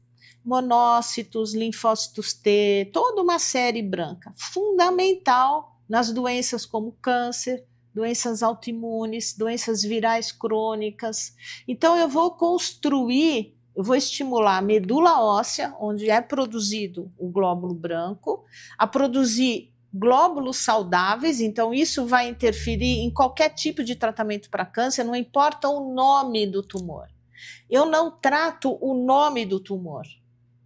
monócitos, linfócitos T, toda uma série branca, fundamental nas doenças como câncer, doenças autoimunes, doenças virais crônicas. Então eu vou construir, eu vou estimular a medula óssea, onde é produzido o glóbulo branco, a produzir glóbulos saudáveis, então isso vai interferir em qualquer tipo de tratamento para câncer, não importa o nome do tumor. Eu não trato o nome do tumor.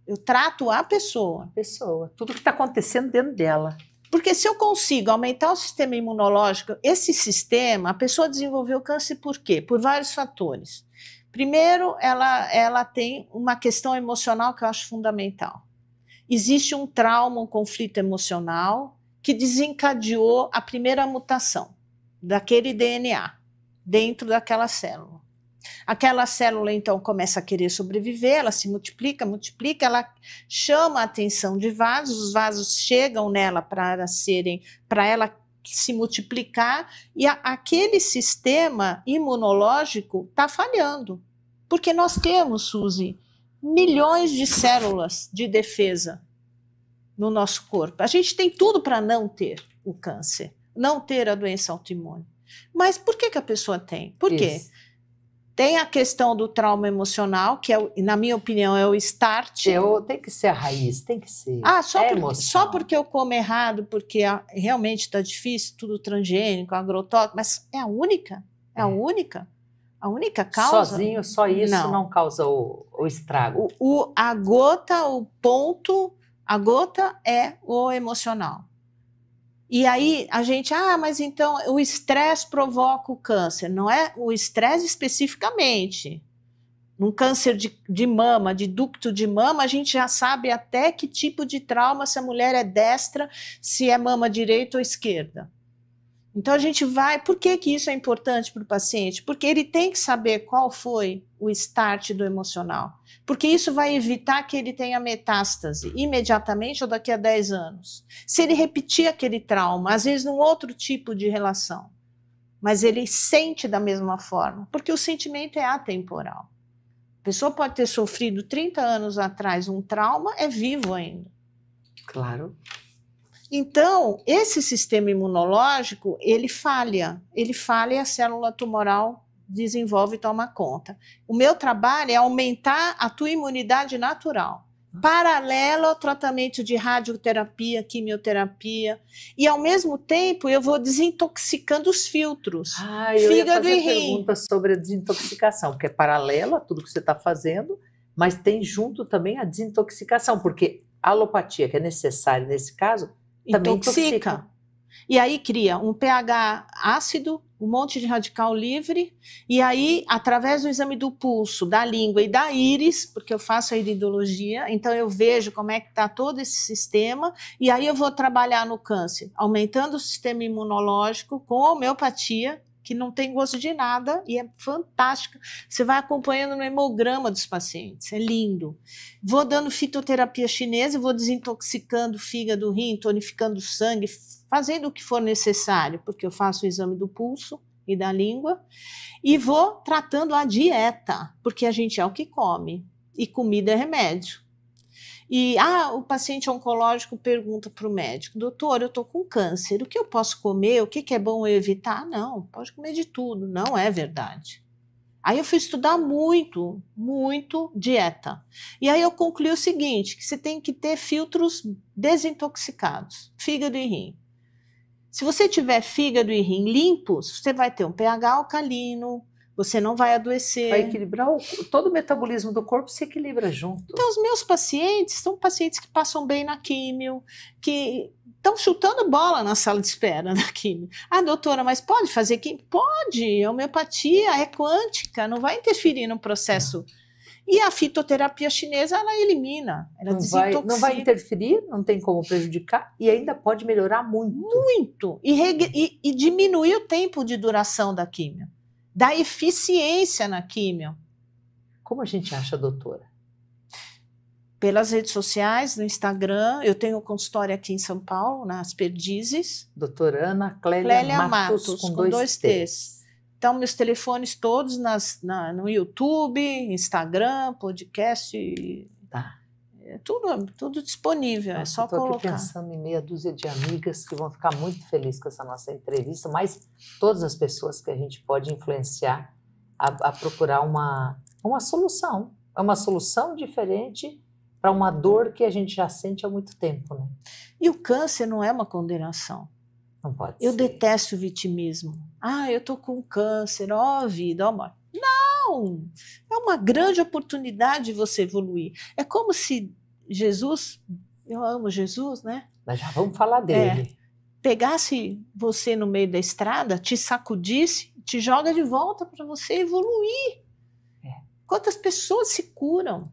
Eu trato a pessoa. A pessoa. Tudo que está acontecendo dentro dela. Porque se eu consigo aumentar o sistema imunológico, esse sistema, a pessoa desenvolveu câncer por quê? Por vários fatores. Primeiro, ela, ela tem uma questão emocional que eu acho fundamental. Existe um trauma, um conflito emocional que desencadeou a primeira mutação daquele DNA dentro daquela célula. Aquela célula então começa a querer sobreviver, ela se multiplica, multiplica, ela chama a atenção de vasos, os vasos chegam nela para serem, para ela se multiplicar e a, aquele sistema imunológico está falhando, porque nós temos, Suzy, milhões de células de defesa no nosso corpo. A gente tem tudo para não ter o câncer, não ter a doença autoimune. Mas por que, que a pessoa tem? Por Isso. quê? Tem a questão do trauma emocional, que é, na minha opinião é o start. Eu, é tem que ser a raiz, tem que ser. Ah, só, é porque, só porque eu como errado, porque ah, realmente está difícil, tudo transgênico, agrotóxico, mas é a única, é, é. a única. A única causa. Sozinho, só isso não, não causa o, o estrago. O, o, a gota, o ponto a gota é o emocional. E aí a gente, ah, mas então o estresse provoca o câncer. Não é o estresse especificamente. Num câncer de, de mama, de ducto de mama, a gente já sabe até que tipo de trauma, se a mulher é destra, se é mama direita ou esquerda. Então a gente vai. Por que, que isso é importante para o paciente? Porque ele tem que saber qual foi o start do emocional. Porque isso vai evitar que ele tenha metástase imediatamente ou daqui a 10 anos. Se ele repetir aquele trauma, às vezes num outro tipo de relação, mas ele sente da mesma forma, porque o sentimento é atemporal. A pessoa pode ter sofrido 30 anos atrás um trauma, é vivo ainda. Claro. Então, esse sistema imunológico, ele falha, ele falha e a célula tumoral desenvolve e toma conta. O meu trabalho é aumentar a tua imunidade natural, ah. paralelo ao tratamento de radioterapia, quimioterapia, e ao mesmo tempo eu vou desintoxicando os filtros, ah, eu fígado ia fazer e rim. pergunta sobre a desintoxicação, porque é paralelo a tudo que você está fazendo, mas tem junto também a desintoxicação, porque a alopatia, que é necessária nesse caso, então, Também intoxica. E aí cria um pH ácido, um monte de radical livre, e aí, através do exame do pulso, da língua e da íris, porque eu faço a iridologia, então eu vejo como é que está todo esse sistema, e aí eu vou trabalhar no câncer, aumentando o sistema imunológico com homeopatia, que não tem gosto de nada e é fantástica. Você vai acompanhando no hemograma dos pacientes, é lindo. Vou dando fitoterapia chinesa, vou desintoxicando o fígado, rim, tonificando o sangue, fazendo o que for necessário, porque eu faço o exame do pulso e da língua, e vou tratando a dieta, porque a gente é o que come, e comida é remédio. E ah, o paciente oncológico pergunta para o médico: doutor, eu estou com câncer, o que eu posso comer? O que, que é bom eu evitar? Não, pode comer de tudo, não é verdade. Aí eu fui estudar muito, muito dieta. E aí eu concluí o seguinte: que você tem que ter filtros desintoxicados, fígado e rim. Se você tiver fígado e rim limpos, você vai ter um pH alcalino, você não vai adoecer. Vai equilibrar o, todo o metabolismo do corpo se equilibra junto. Então os meus pacientes são pacientes que passam bem na químio, que estão chutando bola na sala de espera da químio. Ah, doutora, mas pode fazer químio? Pode, a homeopatia é quântica, não vai interferir no processo. E a fitoterapia chinesa, ela elimina, ela não desintoxica. Vai, não vai interferir, não tem como prejudicar e ainda pode melhorar muito. Muito! E, e, e diminuir o tempo de duração da química da eficiência na químio. Como a gente acha, doutora? Pelas redes sociais, no Instagram. Eu tenho um consultório aqui em São Paulo, nas Perdizes. Doutora Ana Clélia, Clélia Matos, Matos, com, dois, dois T's. T's. Então, meus telefones todos nas, na, no YouTube, Instagram, podcast. Tá é tudo, tudo disponível, é nossa, é só colocar. Estou pensando em meia dúzia de amigas que vão ficar muito felizes com essa nossa entrevista, mas todas as pessoas que a gente pode influenciar a, a procurar uma, uma solução. É uma solução diferente para uma dor que a gente já sente há muito tempo. Né? E o câncer não é uma condenação. Não pode Eu ser. detesto o vitimismo. Ah, eu estou com câncer, ó oh, vida, ó oh, morte. Não! É uma grande oportunidade você evoluir. É como se Jesus, eu amo Jesus, né? Mas já vamos falar é. dele. É, pegasse você no meio da estrada, te sacudisse, te joga de volta para você evoluir. É. Quantas pessoas se curam?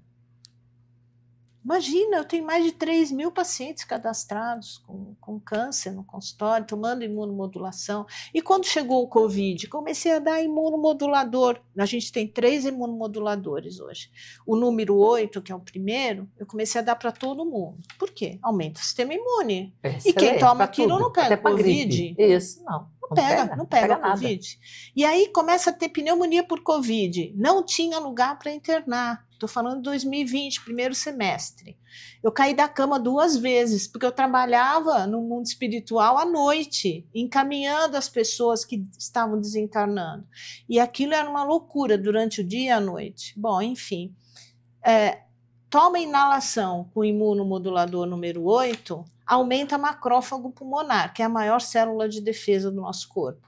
Imagina, eu tenho mais de 3 mil pacientes cadastrados com, com câncer no consultório, tomando imunomodulação. E quando chegou o Covid, comecei a dar imunomodulador. A gente tem três imunomoduladores hoje. O número 8, que é o primeiro, eu comecei a dar para todo mundo. Por quê? Aumenta o sistema imune. Excelente, e quem toma aquilo não pega Covid. Gripe. Isso, não. Não pega, não pega, não pega, pega Covid. Nada. E aí começa a ter pneumonia por Covid. Não tinha lugar para internar. Estou falando de 2020, primeiro semestre. Eu caí da cama duas vezes, porque eu trabalhava no mundo espiritual à noite, encaminhando as pessoas que estavam desencarnando. E aquilo era uma loucura durante o dia e a noite. Bom, enfim. É, toma inalação com imunomodulador número 8, aumenta macrófago pulmonar, que é a maior célula de defesa do nosso corpo.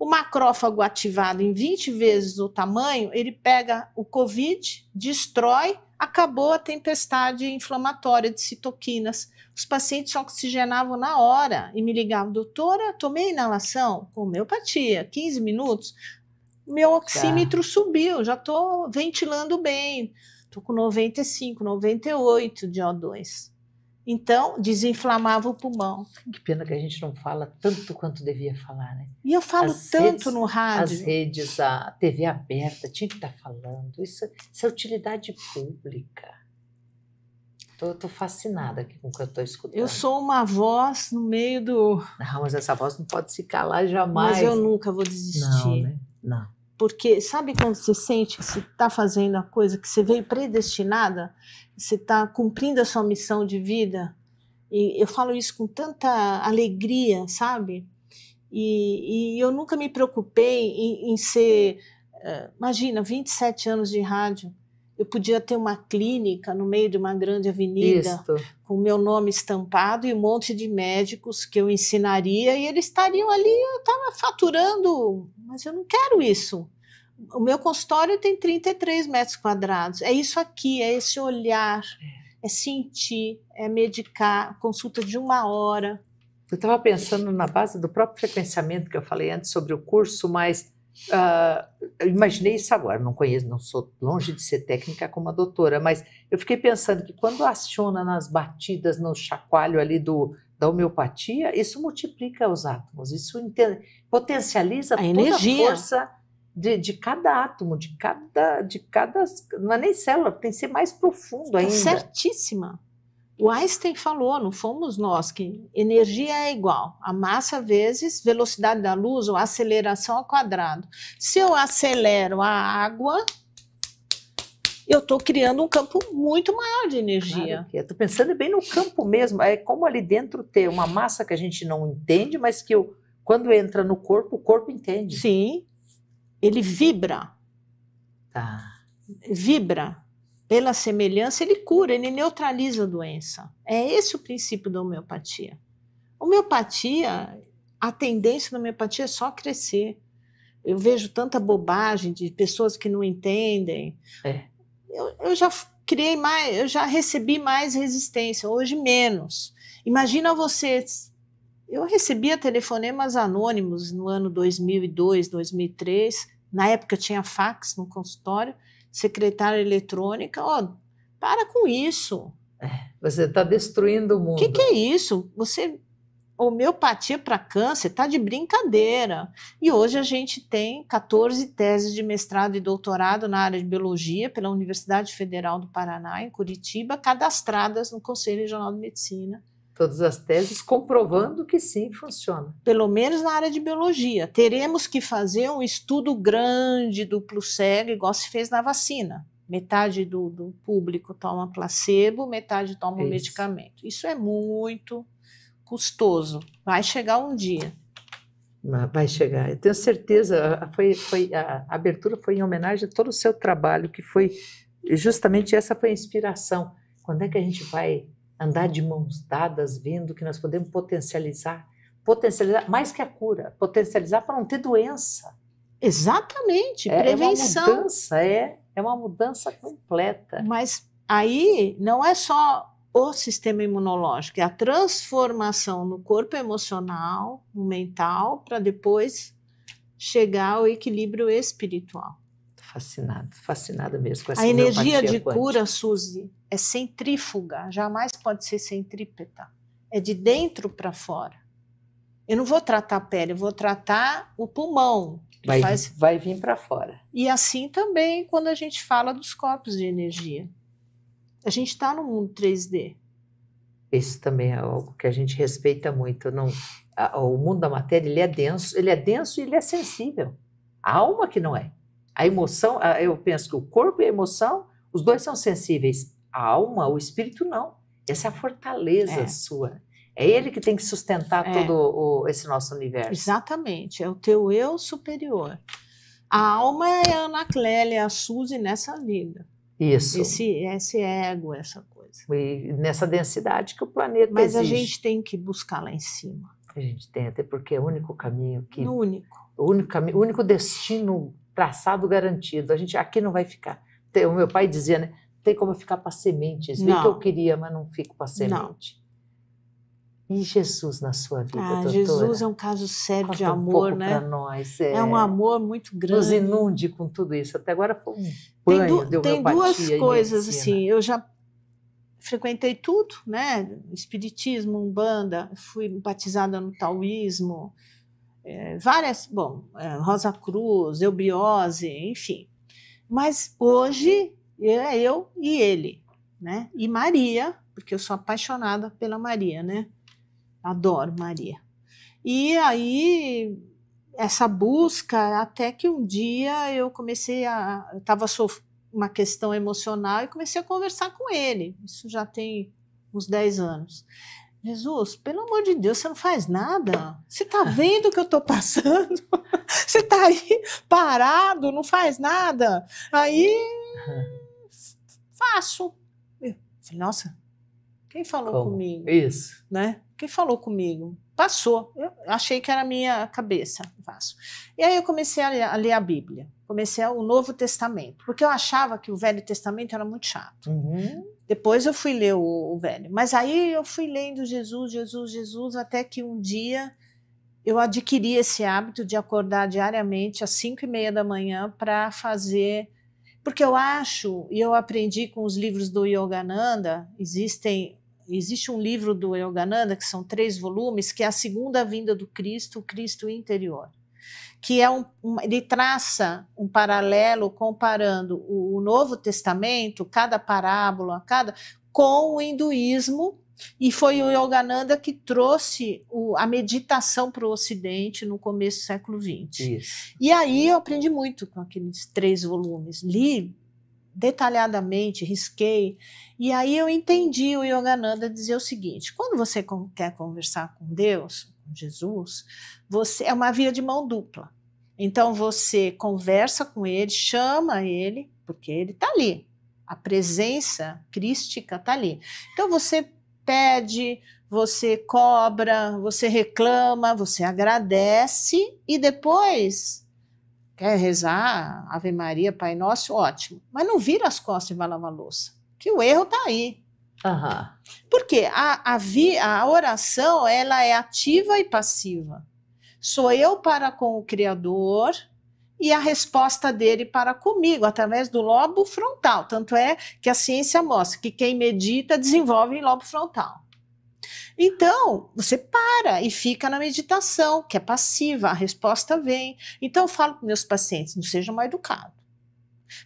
O macrófago ativado em 20 vezes o tamanho, ele pega o COVID, destrói, acabou a tempestade inflamatória de citoquinas. Os pacientes oxigenavam na hora e me ligavam, doutora, tomei inalação com homeopatia, 15 minutos, meu oxímetro tá. subiu, já estou ventilando bem, estou com 95, 98 de O2. Então, desinflamava o pulmão. Que pena que a gente não fala tanto quanto devia falar, né? E eu falo as tanto redes, no rádio. As redes, a TV aberta, tinha que estar tá falando. Isso, isso é utilidade pública. Tô, tô fascinada aqui com o que eu estou escutando. Eu sou uma voz no meio do. Não, mas essa voz não pode se calar jamais. Mas eu nunca vou desistir. Não, né? Não. Porque sabe quando você sente que você está fazendo a coisa que você veio predestinada? Você está cumprindo a sua missão de vida? E eu falo isso com tanta alegria, sabe? E, e eu nunca me preocupei em, em ser. Eh, imagina, 27 anos de rádio eu podia ter uma clínica no meio de uma grande avenida Isto. com meu nome estampado e um monte de médicos que eu ensinaria e eles estariam ali, eu estava faturando, mas eu não quero isso. O meu consultório tem 33 metros quadrados. É isso aqui, é esse olhar, é, é sentir, é medicar, consulta de uma hora. Eu estava pensando na base do próprio frequenciamento que eu falei antes sobre o curso, mas Uh, imaginei isso agora, não conheço, não sou longe de ser técnica como a doutora, mas eu fiquei pensando que quando aciona nas batidas, no chacoalho ali do, da homeopatia, isso multiplica os átomos, isso potencializa a toda energia. a força de, de, cada átomo, de cada, de cada. Não é nem célula, tem que ser mais profundo tá ainda. certíssima. O Einstein falou, não fomos nós, que energia é igual a massa vezes velocidade da luz ou aceleração ao quadrado. Se eu acelero a água, eu estou criando um campo muito maior de energia. Claro estou é. pensando bem no campo mesmo. É como ali dentro ter uma massa que a gente não entende, mas que eu, quando entra no corpo, o corpo entende. Sim. Ele vibra. Tá. Vibra pela semelhança, ele cura, ele neutraliza a doença. É esse o princípio da homeopatia. Homeopatia, a tendência da homeopatia é só crescer. Eu vejo tanta bobagem de pessoas que não entendem. É. Eu, eu já criei mais, eu já recebi mais resistência, hoje menos. Imagina você. Eu recebia telefonemas anônimos no ano 2002, 2003. Na época tinha fax no consultório secretária eletrônica, ó, para com isso. É, você está destruindo o mundo. O que, que, é isso? Você homeopatia para câncer está de brincadeira. E hoje a gente tem 14 teses de mestrado e doutorado na área de biologia pela Universidade Federal do Paraná, em Curitiba, cadastradas no Conselho Regional de Medicina todas as teses, comprovando que sim funciona. Pelo menos na área de biologia. Teremos que fazer um estudo grande, duplo cego, igual se fez na vacina. Metade do, do público toma placebo, metade toma medicamento. Isso é muito custoso. Vai chegar um dia. Vai chegar, eu tenho certeza. Foi, foi, a abertura foi em homenagem a todo o seu trabalho, que foi justamente essa foi a inspiração. Quando é que a gente vai andar de mãos dadas, vendo que nós podemos potencializar, potencializar mais que a cura, potencializar para não ter doença. Exatamente, é, prevenção. É uma mudança, é, é uma mudança completa. Mas aí não é só o sistema imunológico, é a transformação no corpo emocional, no mental, para depois chegar ao equilíbrio espiritual. Fascinado, fascinada mesmo com essa A energia de quântica. cura, Suzy, é centrífuga, jamais pode ser centrípeta. É de dentro para fora. Eu não vou tratar a pele, eu vou tratar o pulmão. Vai, faz... vai vir para fora. E assim também quando a gente fala dos corpos de energia. A gente está no mundo 3D. Isso também é algo que a gente respeita muito. Não, a, o mundo da matéria ele é denso, ele é denso e ele é sensível. A alma que não é. A emoção, a, eu penso que o corpo e a emoção, os dois são sensíveis. A alma, o espírito não. Essa é a fortaleza é. sua. É ele que tem que sustentar é. todo o, esse nosso universo. Exatamente, é o teu eu superior. A alma é a Ana Clélia, é a Suzy nessa vida. Isso. Esse, esse ego, essa coisa. E nessa densidade que o planeta Mas exige. a gente tem que buscar lá em cima. A gente tem, até porque é o único caminho que. O único. O único, caminho, o único destino traçado garantido. A gente aqui não vai ficar. O meu pai dizia, né? tem como ficar para sementes. Não. Bem que eu queria, mas não fico para semente. Não. E Jesus na sua vida, ah, doutora? Jesus é um caso sério Conta de amor, um né? Nós, é... é... um amor muito grande. Nos inunde com tudo isso. Até agora foi um banho Tem, du tem duas coisas assim. Eu já frequentei tudo, né? Espiritismo, umbanda, fui batizada no taoísmo, é, várias, bom, é, Rosa Cruz, eubiose, enfim. Mas hoje é eu e ele, né? E Maria, porque eu sou apaixonada pela Maria, né? Adoro Maria. E aí essa busca até que um dia eu comecei a eu sof uma questão emocional e comecei a conversar com ele. Isso já tem uns 10 anos. Jesus, pelo amor de Deus, você não faz nada. Você tá <laughs> vendo o que eu tô passando? <laughs> Você tá aí parado, não faz nada. Aí <laughs> Faço. Eu falei, nossa, quem falou Como? comigo? Isso. Né? Quem falou comigo? Passou. Eu achei que era a minha cabeça. Faço. E aí eu comecei a ler, a ler a Bíblia. Comecei o Novo Testamento, porque eu achava que o Velho Testamento era muito chato. Uhum. Depois eu fui ler o, o Velho. Mas aí eu fui lendo Jesus, Jesus, Jesus, até que um dia eu adquiri esse hábito de acordar diariamente às cinco e meia da manhã para fazer porque eu acho, e eu aprendi com os livros do Yogananda, existem existe um livro do Yogananda, que são três volumes, que é a segunda vinda do Cristo, o Cristo interior, que é um, um ele traça um paralelo comparando o, o Novo Testamento, cada parábola, cada com o hinduísmo e foi o Yogananda que trouxe o, a meditação para o Ocidente no começo do século XX. E aí eu aprendi muito com aqueles três volumes. Li detalhadamente, risquei. E aí eu entendi o Yogananda dizer o seguinte: quando você quer conversar com Deus, com Jesus, você é uma via de mão dupla. Então você conversa com ele, chama ele, porque ele está ali. A presença crística está ali. Então você pede, você cobra, você reclama, você agradece e depois quer rezar Ave Maria, Pai Nosso, ótimo. Mas não vira as costas e vai lavar louça, que o erro está aí. Uhum. Porque a, a, vi, a oração ela é ativa e passiva. Sou eu para com o Criador, e a resposta dele para comigo, através do lobo frontal. Tanto é que a ciência mostra que quem medita desenvolve em lobo frontal. Então, você para e fica na meditação, que é passiva, a resposta vem. Então, eu falo para meus pacientes: não seja mal educado.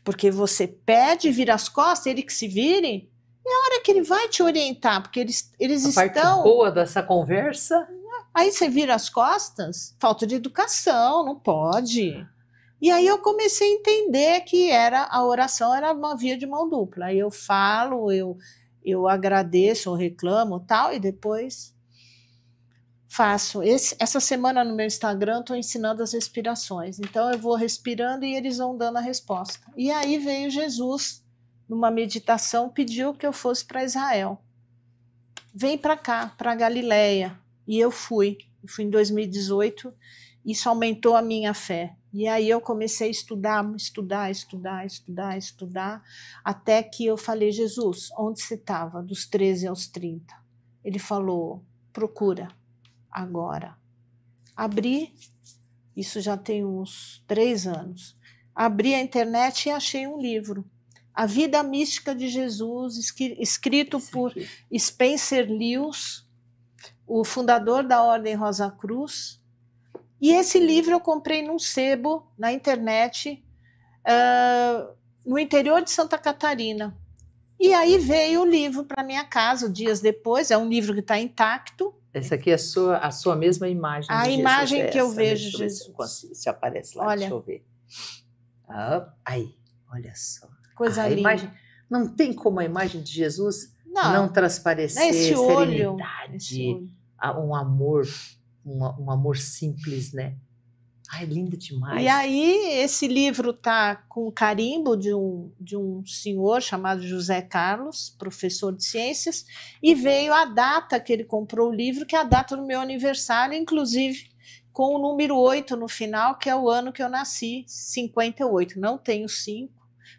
Porque você pede, vira as costas, ele que se vire, e é a hora que ele vai te orientar, porque eles, eles a estão. Parte boa dessa conversa. Aí você vira as costas, falta de educação, não pode. E aí eu comecei a entender que era a oração era uma via de mão dupla. Aí Eu falo, eu eu agradeço, eu reclamo, tal, e depois faço. Esse, essa semana no meu Instagram estou ensinando as respirações. Então eu vou respirando e eles vão dando a resposta. E aí veio Jesus numa meditação pediu que eu fosse para Israel. Vem para cá, para Galileia. E eu fui. Eu fui em 2018. Isso aumentou a minha fé e aí eu comecei a estudar, estudar, estudar, estudar, estudar, até que eu falei, Jesus, onde você estava dos 13 aos 30? Ele falou, procura agora. Abri, isso já tem uns três anos, abri a internet e achei um livro. A Vida Mística de Jesus, escrito por Spencer Lewis, o fundador da Ordem Rosa Cruz, e esse livro eu comprei num sebo na internet, uh, no interior de Santa Catarina. E aí veio o livro para minha casa dias depois. É um livro que está intacto. Essa aqui é a sua, a sua mesma imagem. A imagem é que eu vejo de Jesus. Se, se aparece lá, olha. deixa eu ver. Ah, aí, olha só. Coisa ah, linda. Imagem, não tem como a imagem de Jesus não, não transparecer, esse serenidade, olho, esse olho. um amor um, um amor simples, né? Ai, linda demais. E aí, esse livro tá com o carimbo de um, de um senhor chamado José Carlos, professor de ciências, e uhum. veio a data que ele comprou o livro, que é a data do meu aniversário, inclusive com o número 8 no final, que é o ano que eu nasci, 58. Não tenho 5,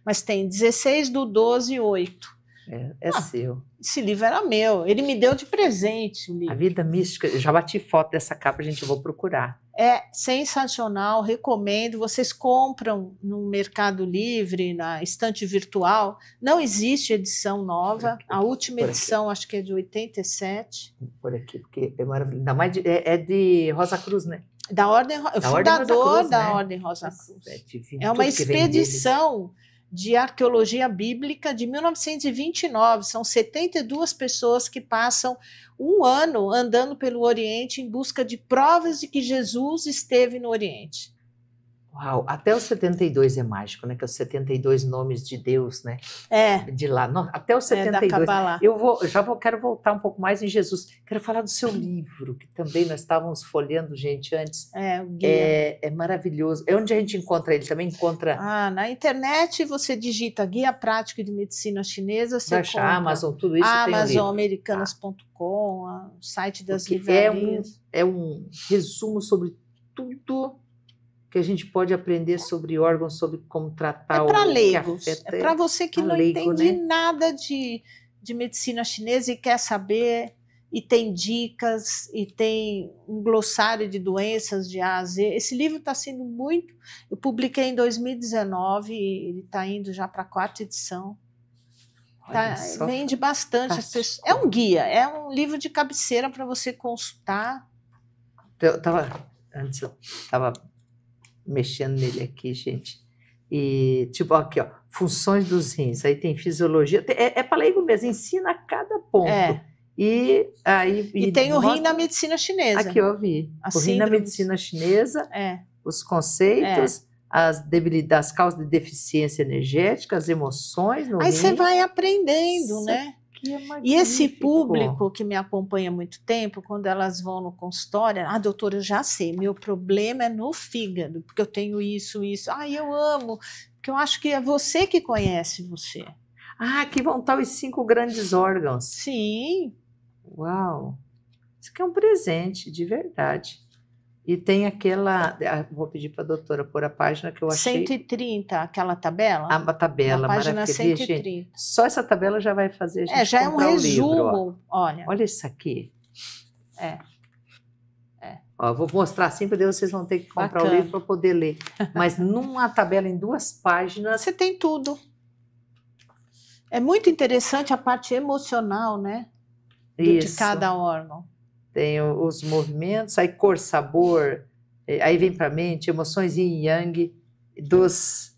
mas tem 16 do 12 e 8. É, é ah, seu. Esse livro era meu. Ele me deu de presente o livro. A Vida Mística. Eu já bati foto dessa capa, gente. Eu vou procurar. É sensacional. Recomendo. Vocês compram no Mercado Livre, na estante virtual. Não existe edição nova. Aqui, a última edição, acho que é de 87. Por aqui, porque é maravilhoso. mais de, é, é de Rosa Cruz, né? Da Ordem, da fundador Ordem Cruz, da né? Ordem Rosa Cruz. É, é uma expedição de Arqueologia Bíblica de 1929. São 72 pessoas que passam um ano andando pelo Oriente em busca de provas de que Jesus esteve no Oriente. Uau, até os 72 é mágico, né? Que é os 72 nomes de Deus, né? É. De lá, não, até os 72. É, eu vou, já vou, quero voltar um pouco mais em Jesus. Quero falar do seu livro, que também nós estávamos folheando, gente, antes. É, o guia. É, é maravilhoso. É onde a gente encontra ele, também encontra. Ah, na internet você digita Guia Prático de Medicina Chinesa, você Baixa, a Amazon, tudo isso Amazonamericanas.com, ah. o site das livrarias. É um, é um resumo sobre tudo que a gente pode aprender sobre órgãos, sobre como tratar é para leigos, afeta, é para você que não leigo, entende né? nada de, de medicina chinesa e quer saber e tem dicas e tem um glossário de doenças de A a Z. Esse livro está sendo muito. Eu publiquei em 2019 e ele está indo já para a quarta edição. Tá, vende bastante. Pessoas, é um guia, é um livro de cabeceira para você consultar. Eu tava, antes eu tava mexendo nele aqui, gente. E, tipo, aqui, ó, funções dos rins, aí tem fisiologia. Tem, é, é leigo mesmo, ensina cada ponto. É. E, aí, e, e tem mostra... o rim na medicina chinesa. Aqui eu vi. A o síndrome. rim na medicina chinesa, é. os conceitos. É as debilidades, as causas de deficiência energética, as emoções no Aí você vai aprendendo, Sim. né? É e, esse público que me acompanha há muito tempo, quando elas vão no consultório, ah, doutora, eu já sei, meu problema é no fígado, porque eu tenho isso, isso. Ah, eu amo, porque eu acho que é você que conhece você. Ah, que vão estar os cinco grandes órgãos. Sim. Uau! Isso aqui é um presente, de verdade. E tem aquela. Vou pedir para a doutora pôr a página que eu achei. 130, aquela tabela? A, a tabela, página 130. Gente, só essa tabela já vai fazer a é, gente. É, já é um resumo. Livro, olha. Olha isso aqui. É. é. Ó, vou mostrar assim, porque vocês vão ter que comprar Bacana. o livro para poder ler. Mas numa tabela em duas páginas. Você tem tudo. É muito interessante a parte emocional, né? Do, de cada órgão tem os movimentos, aí cor, sabor, é, aí vem para a mente emoções yin yang dos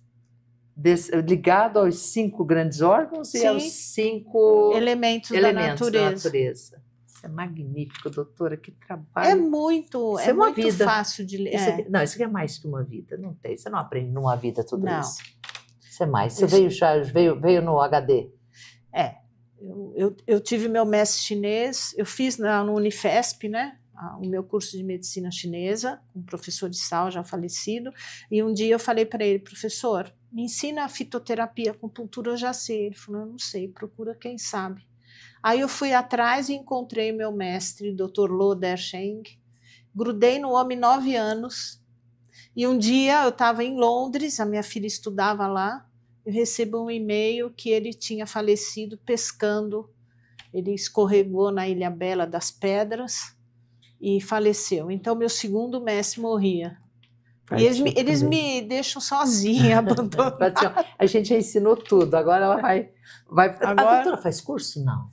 Des, ligado aos cinco grandes órgãos Sim. e aos cinco elementos, elementos da, natureza. da, natureza. Isso é magnífico, doutora, que trabalho. É muito, isso é, é muito vida. fácil de ler. É. Não, isso aqui é mais que uma vida, não tem. Você não aprende numa vida tudo não. isso. Isso é mais. Você isso. veio já, veio, veio no HD. É eu, eu, eu, tive meu mestre chinês, eu fiz na, no Unifesp, né? o meu curso de medicina chinesa, um professor de sal já falecido, e um dia eu falei para ele, professor, me ensina a fitoterapia, cultura, eu já sei. Ele falou, eu não sei, procura quem sabe. Aí eu fui atrás e encontrei meu mestre, Dr. Lo Dersheng, grudei no homem nove anos, e um dia eu estava em Londres, a minha filha estudava lá, eu recebo um e-mail que ele tinha falecido pescando. Ele escorregou na Ilha Bela das Pedras e faleceu. Então, meu segundo mestre morria. E eles, me, eles me deixam sozinha, <laughs> <laughs> abandonada. Tá, a gente já ensinou tudo, agora ela vai. vai... Agora... A doutora faz curso? Não.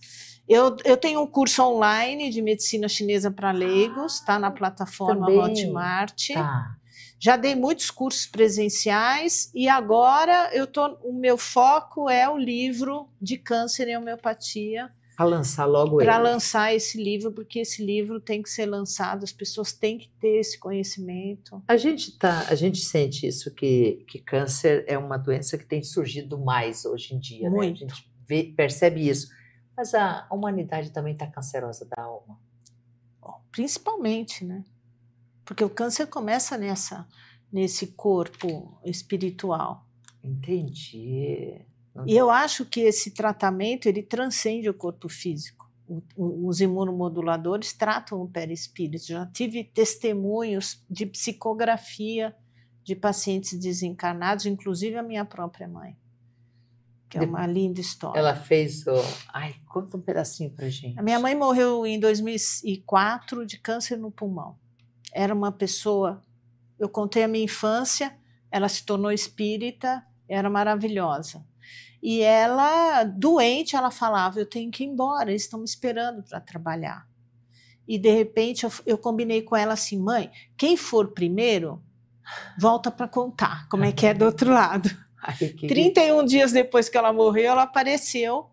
Eu, eu tenho um curso online de medicina chinesa para leigos, está na plataforma Também. Hotmart. Tá. Já dei muitos cursos presenciais e agora eu tô, o meu foco é o livro de câncer e homeopatia. Para lançar logo Para lançar esse livro, porque esse livro tem que ser lançado, as pessoas têm que ter esse conhecimento. A gente tá, a gente sente isso que, que câncer é uma doença que tem surgido mais hoje em dia, Muito. Né? A gente vê, percebe isso. Mas a humanidade também está cancerosa da alma. Principalmente, né? Porque o câncer começa nessa, nesse corpo espiritual. Entendi. E eu acho que esse tratamento ele transcende o corpo físico. os imunomoduladores tratam o perispírito. Já tive testemunhos de psicografia de pacientes desencarnados, inclusive a minha própria mãe. Que é uma linda história. Ela fez o. Ai, conta um pedacinho pra gente. A minha mãe morreu em 2004 de câncer no pulmão era uma pessoa. Eu contei a minha infância, ela se tornou espírita, era maravilhosa. E ela, doente, ela falava: Eu tenho que ir embora, eles estão me esperando para trabalhar. E de repente eu, eu combinei com ela assim: mãe, quem for primeiro, volta para contar como é que é do outro lado. <laughs> Ai, 31 dias depois que ela morreu, ela apareceu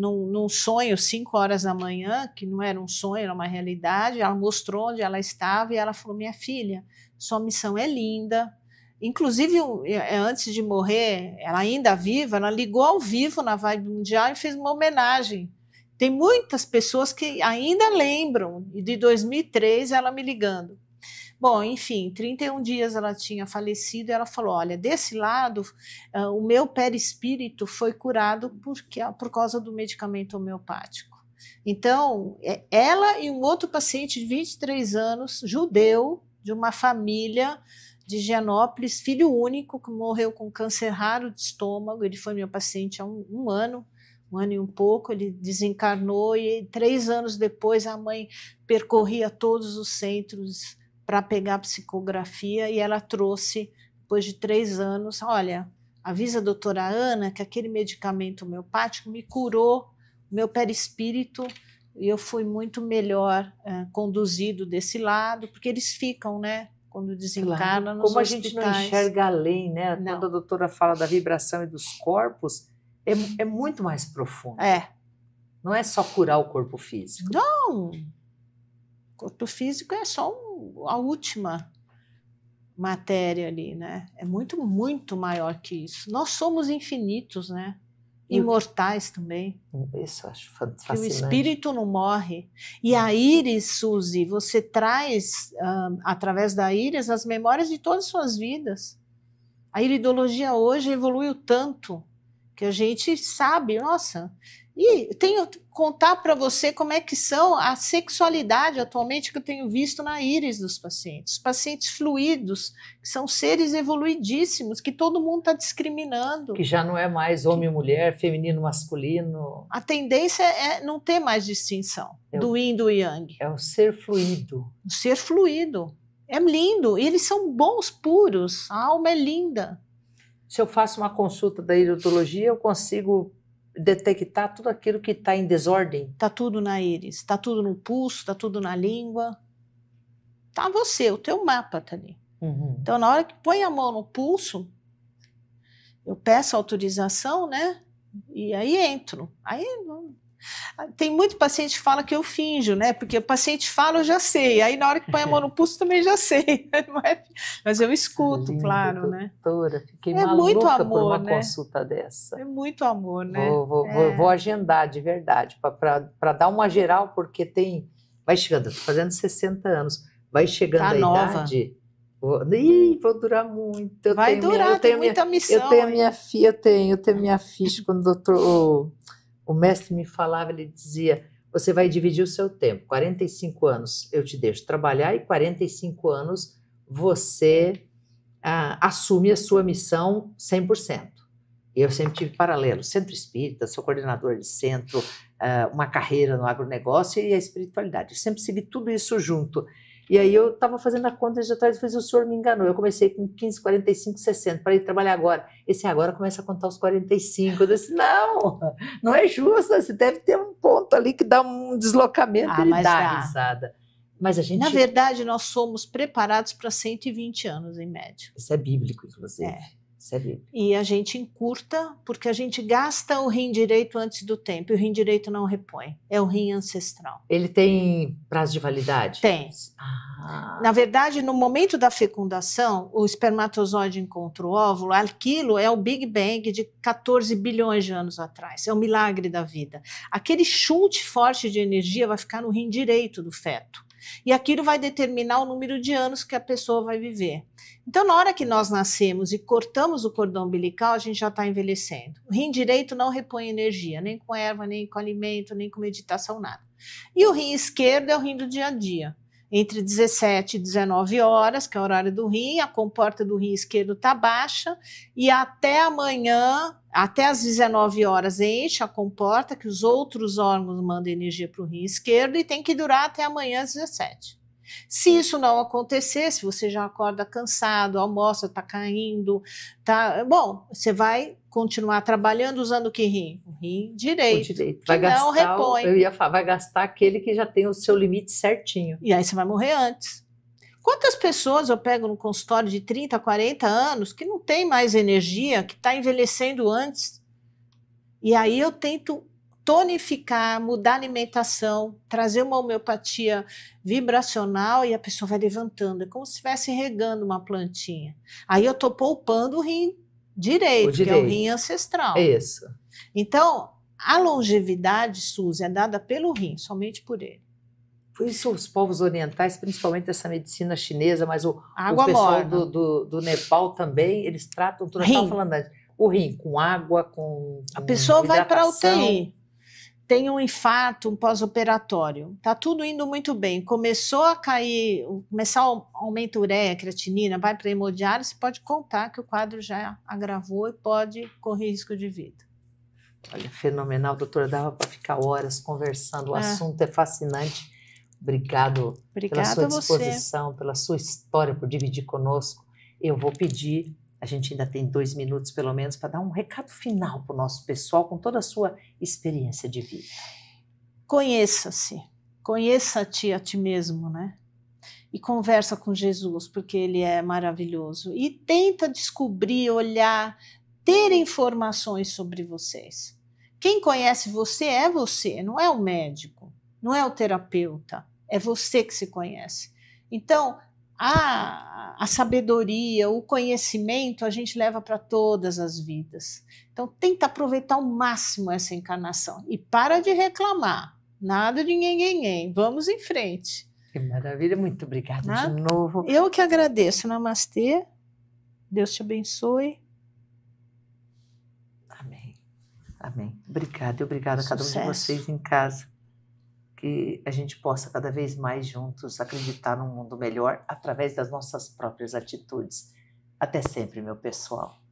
num, num, sonho, cinco horas da manhã, que não era um sonho, era uma realidade. Ela mostrou onde ela estava e ela falou: Minha filha, sua missão é linda. Inclusive, é, antes de morrer, ela ainda viva, ela ligou ao vivo na Vibe Mundial e fez uma homenagem. Tem muitas pessoas que ainda lembram, e de 2003 ela me ligando. Bom, enfim, 31 dias ela tinha falecido e ela falou: olha, desse lado, uh, o meu perispírito foi curado porque, ah, por causa do medicamento homeopático. Então, é, ela e um outro paciente de 23 anos, judeu, de uma família de Gianópolis, filho único, que morreu com câncer raro de estômago. Ele foi meu paciente há um, um ano, um ano e um pouco. Ele desencarnou e três anos depois a mãe percorria todos os centros para pegar psicografia e ela trouxe, depois de três anos, olha, avisa a doutora Ana que aquele medicamento homeopático me curou meu perispírito e eu fui muito melhor é, conduzido desse lado, porque eles ficam, né? Quando desencarnam claro. Como hospitais. a gente não enxerga além, né? Não. Quando a doutora fala da vibração e dos corpos, é, é muito mais profundo. É. Não é só curar o corpo físico. Não! O corpo físico é só um a última matéria ali, né? É muito, muito maior que isso. Nós somos infinitos, né? Hum. Imortais também. Isso eu acho fascinante. Que o espírito não morre. E a íris, Suzy, você traz, um, através da íris, as memórias de todas as suas vidas. A iridologia hoje evoluiu tanto que a gente sabe, nossa, e tenho contar para você como é que são a sexualidade atualmente que eu tenho visto na íris dos pacientes. Pacientes fluidos, que são seres evoluidíssimos, que todo mundo está discriminando. Que já não é mais homem e mulher, feminino, masculino. A tendência é não ter mais distinção é o, do yin do yang. É o ser fluido. O ser fluido. É lindo. E eles são bons, puros. A alma é linda. Se eu faço uma consulta da iridologia, eu consigo detectar tudo aquilo que está em desordem. Está tudo na íris, está tudo no pulso, está tudo na língua. Tá você, o teu mapa está ali. Uhum. Então, na hora que põe a mão no pulso, eu peço autorização, né? E aí entro. Aí não, ah, tem muito paciente que fala que eu finjo, né? Porque o paciente fala, eu já sei. Aí na hora que põe a mão no pulso, também já sei. <laughs> É mas eu escuto, Lindo, claro, né? doutora, né? fiquei é maluca muito amor, por uma né? consulta dessa. É muito amor, né? Vou, vou, é. vou, vou agendar de verdade, para dar uma geral, porque tem. Vai chegando, eu fazendo 60 anos, vai chegando tá a nova. idade. Vou, ih, vou durar muito. Eu Vai durar, minha, tem minha, muita missão. Eu tenho a minha, eu tenho, eu tenho minha ficha quando o doutor. O, o mestre me falava, ele dizia: você vai dividir o seu tempo. 45 anos eu te deixo trabalhar e 45 anos você ah, assume a sua missão 100%. Eu sempre tive paralelo, centro espírita, sou coordenadora de centro, ah, uma carreira no agronegócio e a espiritualidade. Eu sempre segui tudo isso junto. E aí eu estava fazendo a conta de atrás e falei, o senhor me enganou. Eu comecei com 15, 45, 60, para ir trabalhar agora. Esse agora começa a contar os 45. Eu disse, não, não é justo, você deve ter um ponto ali que dá um deslocamento. Ah, Ele dá, risada. Mas a gente... Na verdade, nós somos preparados para 120 anos, em média. Isso é bíblico, inclusive. É. É e a gente encurta porque a gente gasta o rim direito antes do tempo e o rim direito não repõe. É o rim ancestral. Ele tem prazo de validade? Tem. Ah. Na verdade, no momento da fecundação, o espermatozoide encontra o óvulo. Aquilo é o Big Bang de 14 bilhões de anos atrás. É o milagre da vida. Aquele chute forte de energia vai ficar no rim direito do feto. E aquilo vai determinar o número de anos que a pessoa vai viver. Então, na hora que nós nascemos e cortamos o cordão umbilical, a gente já está envelhecendo. O rim direito não repõe energia, nem com erva, nem com alimento, nem com meditação, nada. E o rim esquerdo é o rim do dia a dia. Entre 17 e 19 horas, que é o horário do rim, a comporta do rim esquerdo está baixa, e até amanhã, até às 19 horas enche a comporta que os outros órgãos mandam energia para o rim esquerdo e tem que durar até amanhã às 17. Se isso não acontecer, se você já acorda cansado, almoça, está caindo, tá bom, você vai continuar trabalhando usando o que rim? O rim direito. O direito. Vai gastar, não repõe. eu ia falar, vai gastar aquele que já tem o seu limite certinho. E aí você vai morrer antes. Quantas pessoas eu pego no consultório de 30, 40 anos que não tem mais energia, que está envelhecendo antes? E aí eu tento tonificar, mudar a alimentação, trazer uma homeopatia vibracional e a pessoa vai levantando. É como se estivesse regando uma plantinha. Aí eu estou poupando o rim direito, o direito, que é o rim ancestral. Isso. Então, a longevidade, Suzy, é dada pelo rim, somente por ele. Por isso os povos orientais, principalmente essa medicina chinesa, mas o, água o pessoal do, do, do, Nepal também, eles tratam, tu não falando antes, o rim com água, com, A pessoa vai para UTI, tem um infarto, um pós-operatório, tá tudo indo muito bem, começou a cair, começar a aumentar a ureia, a creatinina, vai para hemodiálise, pode contar que o quadro já agravou e pode correr risco de vida. Olha, fenomenal, doutora. Dava para ficar horas conversando, o é. assunto é fascinante. Obrigado, Obrigada pela sua disposição, pela sua história, por dividir conosco. Eu vou pedir, a gente ainda tem dois minutos pelo menos, para dar um recado final para o nosso pessoal, com toda a sua experiência de vida. Conheça-se, conheça-te a ti mesmo, né? e conversa com Jesus, porque ele é maravilhoso. E tenta descobrir, olhar, ter informações sobre vocês. Quem conhece você é você, não é o médico, não é o terapeuta, é você que se conhece. Então, a, a sabedoria, o conhecimento, a gente leva para todas as vidas. Então, tenta aproveitar ao máximo essa encarnação e para de reclamar. Nada de ninguém, vamos em frente. Que maravilha, muito obrigada ah, de novo. Eu que agradeço. Namastê. Deus te abençoe. Amém. Amém. Obrigada, obrigada a cada um de vocês em casa que a gente possa cada vez mais juntos acreditar num mundo melhor através das nossas próprias atitudes. Até sempre, meu pessoal.